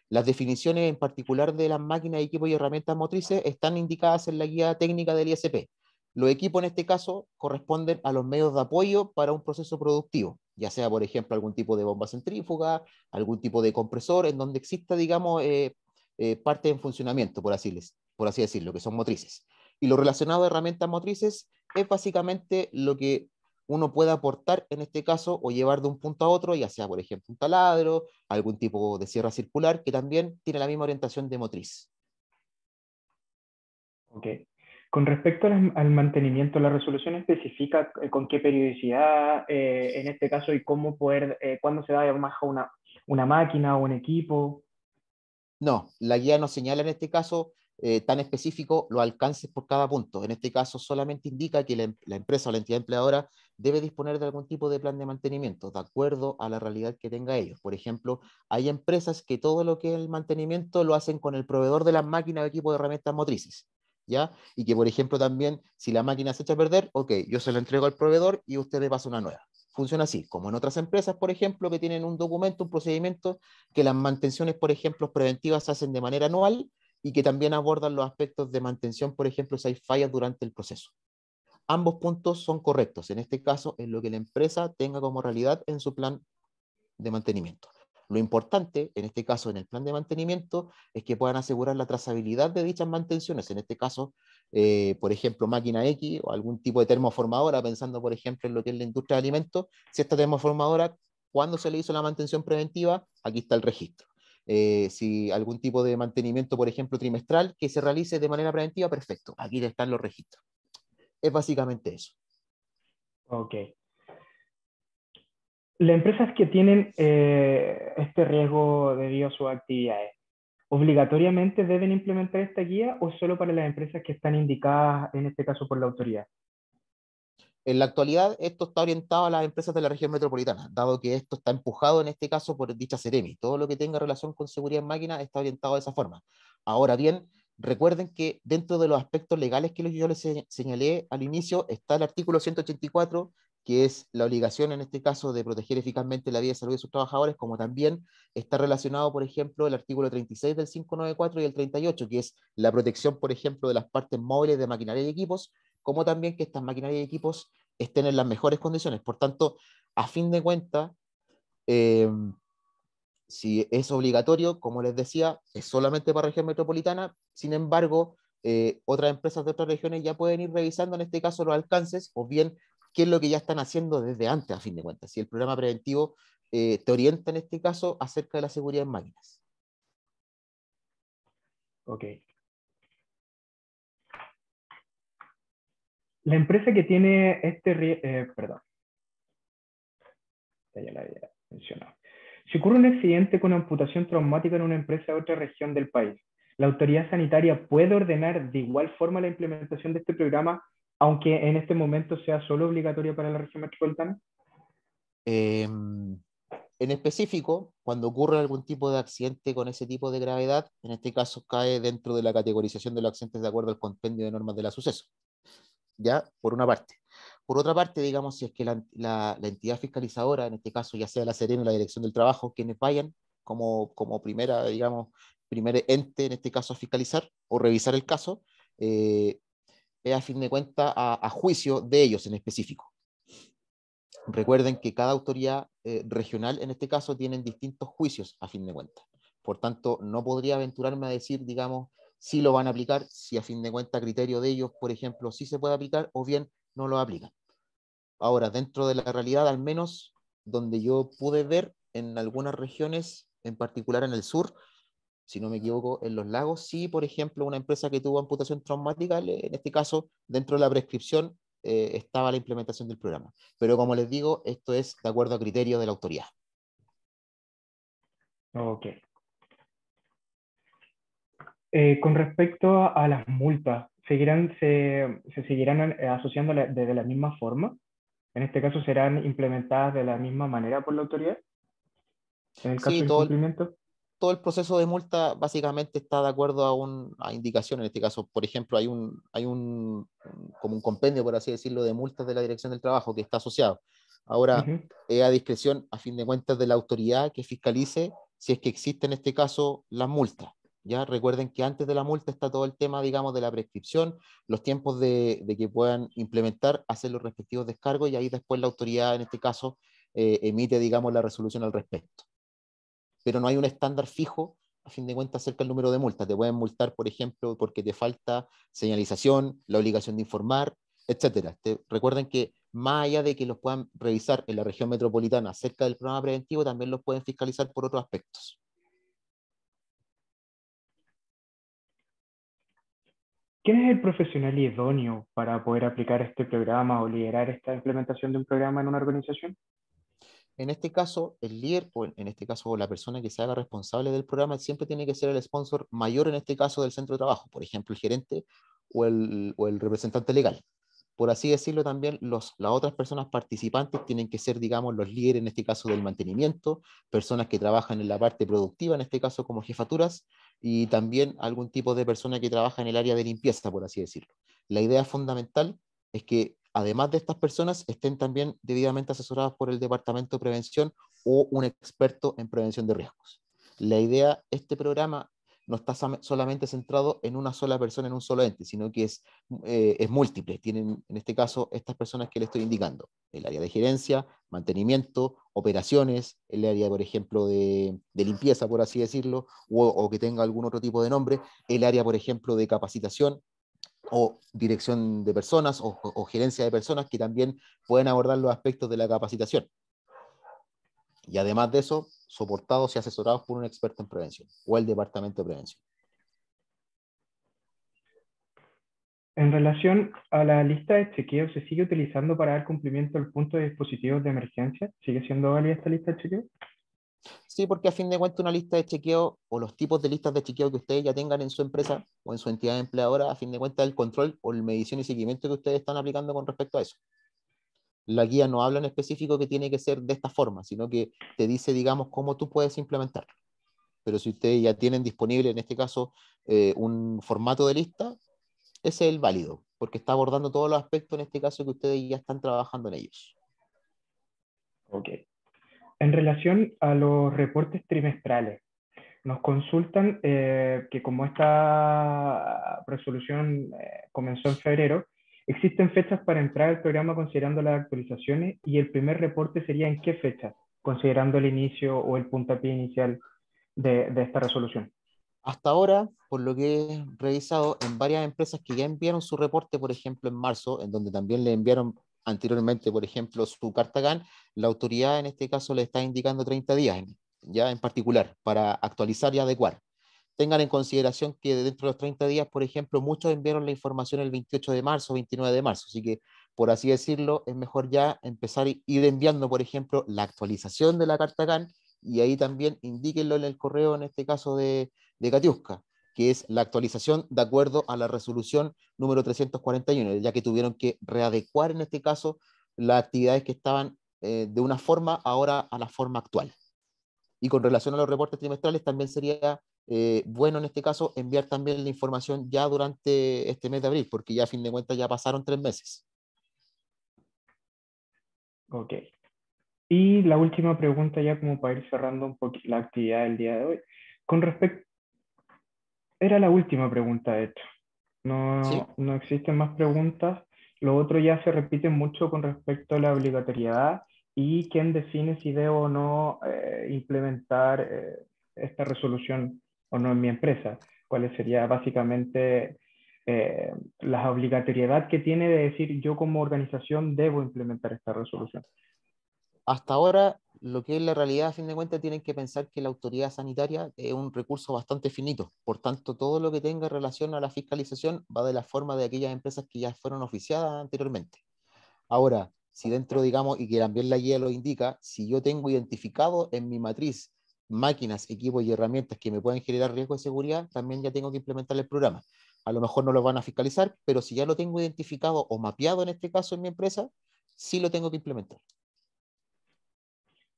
[SPEAKER 2] Las definiciones en particular de las máquinas, equipos y herramientas motrices están indicadas en la guía técnica del ISP. Los equipos en este caso corresponden a los medios de apoyo para un proceso productivo, ya sea por ejemplo algún tipo de bomba centrífuga, algún tipo de compresor, en donde exista, digamos, eh, eh, parte en funcionamiento, por así, por así decirlo, que son motrices. Y lo relacionado a herramientas motrices es básicamente lo que uno puede aportar en este caso o llevar de un punto a otro, ya sea, por ejemplo, un taladro, algún tipo de sierra circular, que también tiene la misma orientación de motriz. Ok.
[SPEAKER 1] Con respecto al, mantenimiento, la resolución especifica eh, con qué periodicidad, eh, en este caso, y cómo poder, eh, cuándo
[SPEAKER 2] se da de baja una,
[SPEAKER 1] una máquina o un equipo.
[SPEAKER 2] No, la guía nos señala en este caso eh, tan específico lo alcances por cada punto. En este caso solamente indica que em-, la, empresa o la entidad empleadora debe disponer de algún tipo de plan de mantenimiento de acuerdo a la realidad que tenga ellos. Por ejemplo, hay empresas que todo lo que es el mantenimiento lo hacen con el proveedor de las máquina o equipo de herramientas motrices. ¿Ya? Y que, por ejemplo, también si la máquina se echa a perder, ok, yo se la entrego al proveedor y usted le pasa una nueva. Funciona así, como en otras empresas, por ejemplo, que tienen un documento, un procedimiento, que las mantenciones, por ejemplo, preventivas se hacen de manera anual, y que también abordan los aspectos de mantención, por ejemplo, si hay fallas durante el proceso. Ambos puntos son correctos, en este caso, en lo que la empresa tenga como realidad en su plan de mantenimiento. Lo importante, en este caso, en el plan de mantenimiento, es que puedan asegurar la trazabilidad de dichas mantenciones, en este caso, eh, por ejemplo, máquina X o algún tipo de termoformadora, pensando, por ejemplo, en lo que es la industria de alimentos, si esta termoformadora, cuándo se le hizo la mantención preventiva, aquí está el registro. Eh, si algún tipo de mantenimiento, por ejemplo, trimestral, que se realice de manera preventiva, perfecto. Aquí están los registros. Es básicamente eso. Ok.
[SPEAKER 1] Las empresas que tienen eh, este riesgo debido a su actividades, ¿obligatoriamente deben implementar esta guía o solo para las empresas que están indicadas, en este caso, por la autoridad?
[SPEAKER 2] En la actualidad, esto está orientado a las empresas de la región metropolitana, dado que esto está empujado en este caso por dicha Ceremi. Todo lo que tenga relación con seguridad en máquina está orientado de esa forma. Ahora bien, recuerden que dentro de los aspectos legales que yo les señalé al inicio está el artículo 184, que es la obligación en este caso de proteger eficazmente la vida y salud de sus trabajadores, como también está relacionado, por ejemplo, el artículo 36 del 594 y el 38, que es la protección, por ejemplo, de las partes móviles de maquinaria y equipos, como también que estas maquinarias y equipos estén en las mejores condiciones. Por tanto, a fin de cuentas, eh, si es obligatorio, como les decía, es solamente para región metropolitana, sin embargo, eh, otras empresas de otras regiones ya pueden ir revisando en este caso los alcances o bien qué es lo que ya están haciendo desde antes, a fin de cuentas. Si el programa preventivo eh, te orienta en este caso acerca de la seguridad en máquinas. Ok,
[SPEAKER 1] La empresa que tiene este... Eh, perdón. Ya la había mencionado. Si ocurre un accidente con amputación traumática en una empresa de otra región del país, la autoridad sanitaria puede ordenar de igual forma la implementación de este programa, aunque en este momento sea solo obligatorio para la región metropolitana?
[SPEAKER 2] Em, en específico, cuando ocurre algún tipo de accidente con ese tipo de gravedad, en este caso cae dentro de la categorización de los accidentes de acuerdo al compendio de normas de la suceso. ¿ya? Por una parte. Por otra parte, digamos, si es que la, entidad fiscalizadora, en este caso ya sea la Serena o la Dirección del Trabajo, quienes vayan como, como primera, digamos, primer ente, en este caso, a fiscalizar o revisar el caso, eh, es a fin de cuentas a, juicio de ellos en específico. Recuerden que cada autoridad eh, regional, en este caso, tienen distintos juicios a fin de cuentas. Por tanto, no podría aventurarme a decir, digamos, si lo van a aplicar, si a fin de cuentas criterio de ellos, por ejemplo, si se puede aplicar o bien no lo aplican. Ahora, dentro de la realidad, al menos donde yo pude ver en algunas regiones, en particular en el sur, si no me equivoco, en los lagos, sí, por ejemplo, una empresa que tuvo amputación traumática, en este caso, dentro de la prescripción eh, estaba la implementación del programa. Pero como les digo, esto es de acuerdo a criterio de la autoridad. Ok,
[SPEAKER 1] eh, con respecto a, las multas, ¿seguirán, se, seguirán eh, asociando desde la misma forma? En este caso, ¿serán implementadas de la misma manera por la autoridad?
[SPEAKER 2] sí, todo, el, proceso de multa básicamente está de acuerdo a, una indicación. En este caso, por ejemplo, hay, un, hay como un compendio, por así decirlo, de multas de la Dirección del Trabajo que está asociado. Ahora, es a discreción, a fin de cuentas, de la autoridad que fiscalice si es que existe en este caso las multas. Ya recuerden que antes de la multa está todo el tema, digamos, de la prescripción, los tiempos de, que puedan implementar, hacer los respectivos descargos y ahí después la autoridad, en este caso, eh, emite, digamos, la resolución al respecto. Pero no hay un estándar fijo, a fin de cuentas, acerca del número de multas. Te pueden multar, por ejemplo, porque te falta señalización, la obligación de informar, etc. recuerden que más allá de que los puedan revisar en la región metropolitana acerca del programa preventivo, también los pueden fiscalizar por otros aspectos.
[SPEAKER 1] ¿Quién es el profesional idóneo para poder aplicar este programa o liderar esta implementación de un programa en una organización?
[SPEAKER 2] En este caso, el líder, o en este caso la persona que se haga responsable del programa, siempre tiene que ser el sponsor mayor, en este caso del centro de trabajo, por ejemplo, el gerente o el, o el representante legal por así decirlo también, los, las otras personas participantes tienen que ser, digamos, los líderes, en este caso, del mantenimiento, personas que trabajan en la parte productiva, en este caso como jefaturas, y también algún tipo de persona que trabaja en el área de limpieza, por así decirlo. La idea fundamental es que, además de estas personas, estén también debidamente asesoradas por el Departamento de Prevención o un experto en prevención de riesgos. La idea, este programa no está solamente centrado en una sola persona, en un solo ente, sino que es, eh, es múltiple. Tienen, en este caso, estas personas que le estoy indicando. El área de gerencia, mantenimiento, operaciones, el área, por ejemplo, de, limpieza, por así decirlo, o, que tenga algún otro tipo de nombre, el área, por ejemplo, de capacitación o dirección de personas o gerencia de personas que también pueden abordar los aspectos de la capacitación. Y además de eso, soportados y asesorados por un experto en prevención o el departamento de prevención.
[SPEAKER 1] En relación a la lista de chequeo, ¿se sigue utilizando para dar cumplimiento al punto de dispositivos de emergencia? ¿Sigue siendo válida esta lista de chequeo?
[SPEAKER 2] Sí, porque a fin de cuentas una lista de chequeo o los tipos de listas de chequeo que ustedes ya tengan en su empresa o en su entidad empleadora, a fin de cuentas el control o la medición y seguimiento que ustedes están aplicando con respecto a eso la guía no habla en específico que tiene que ser de esta forma, sino que te dice, digamos, cómo tú puedes implementar. Pero si ustedes ya tienen disponible, en este caso, eh, un formato de lista, ese es el válido, porque está abordando todos los aspectos, en este caso, que ustedes ya están trabajando en ellos. Ok.
[SPEAKER 1] En relación a los reportes trimestrales, nos consultan eh, que como esta resolución eh, comenzó en febrero, Existen fechas para entrar al programa considerando las actualizaciones y el primer reporte sería en qué fecha, considerando el inicio o el puntapié inicial de, esta resolución.
[SPEAKER 2] Hasta ahora, por lo que he revisado en varias empresas que ya enviaron su reporte, por ejemplo, en marzo, en donde también le enviaron anteriormente, por ejemplo, su carta GAN, la autoridad en este caso le está indicando 30 días, ya en particular, para actualizar y adecuar tengan en consideración que dentro de los 30 días, por ejemplo, muchos enviaron la información el 28 de marzo, 29 de marzo, así que por así decirlo, es mejor ya empezar a ir enviando, por ejemplo, la actualización de la carta CAN y ahí también indíquenlo en el correo, en este caso de, de Katiuska, que es la actualización de acuerdo a la resolución número 341, ya que tuvieron que readecuar en este caso las actividades que estaban eh, de una forma ahora a la forma actual. Y con relación a los reportes trimestrales, también sería eh, bueno en este caso enviar también la información ya durante este mes de abril, porque ya a fin de cuentas ya pasaron tres meses.
[SPEAKER 1] Ok. Y la última pregunta ya como para ir cerrando un poco la actividad del día de hoy. Con respecto... Era la última pregunta, de hecho. No, no existen más preguntas. Lo otro ya se repite mucho con respecto a la obligatoriedad y quién define si debo o no eh, implementar eh, esta resolución no en mi empresa, cuáles sería básicamente eh, la obligatoriedad que tiene de decir yo como organización debo implementar esta resolución.
[SPEAKER 2] Hasta ahora, lo que es la realidad, a fin de cuentas, tienen que pensar que la autoridad sanitaria es un recurso bastante finito. Por tanto, todo lo que tenga relación a la fiscalización va de la forma de aquellas empresas que ya fueron oficiadas anteriormente. Ahora, si dentro, digamos, y que también la guía lo indica, si yo tengo identificado en mi matriz máquinas, equipos y herramientas que me pueden generar riesgo de seguridad, también ya tengo que implementar el programa. A lo mejor no lo van a fiscalizar, pero si ya lo tengo identificado o mapeado en este caso en mi empresa, sí lo tengo que implementar.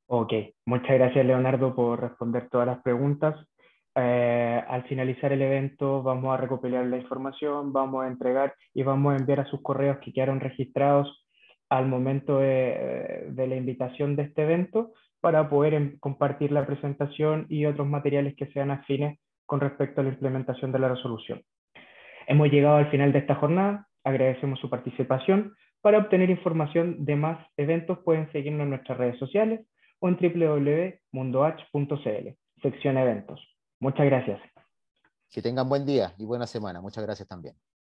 [SPEAKER 1] Ok, muchas gracias Leonardo por responder todas las preguntas. Eh, al finalizar el evento vamos a recopilar la información, vamos a entregar y vamos a enviar a sus correos que quedaron registrados al momento de la invitación de este evento para poder em, compartir la presentación y otros materiales que sean afines con respecto a la implementación de la resolución. Hemos llegado al final de esta jornada, agradecemos su participación. Para obtener información de más eventos pueden seguirnos en nuestras redes sociales o en
[SPEAKER 2] www.mundoh.cl, sección eventos. Muchas gracias. Que tengan buen día y buena semana. Muchas gracias también.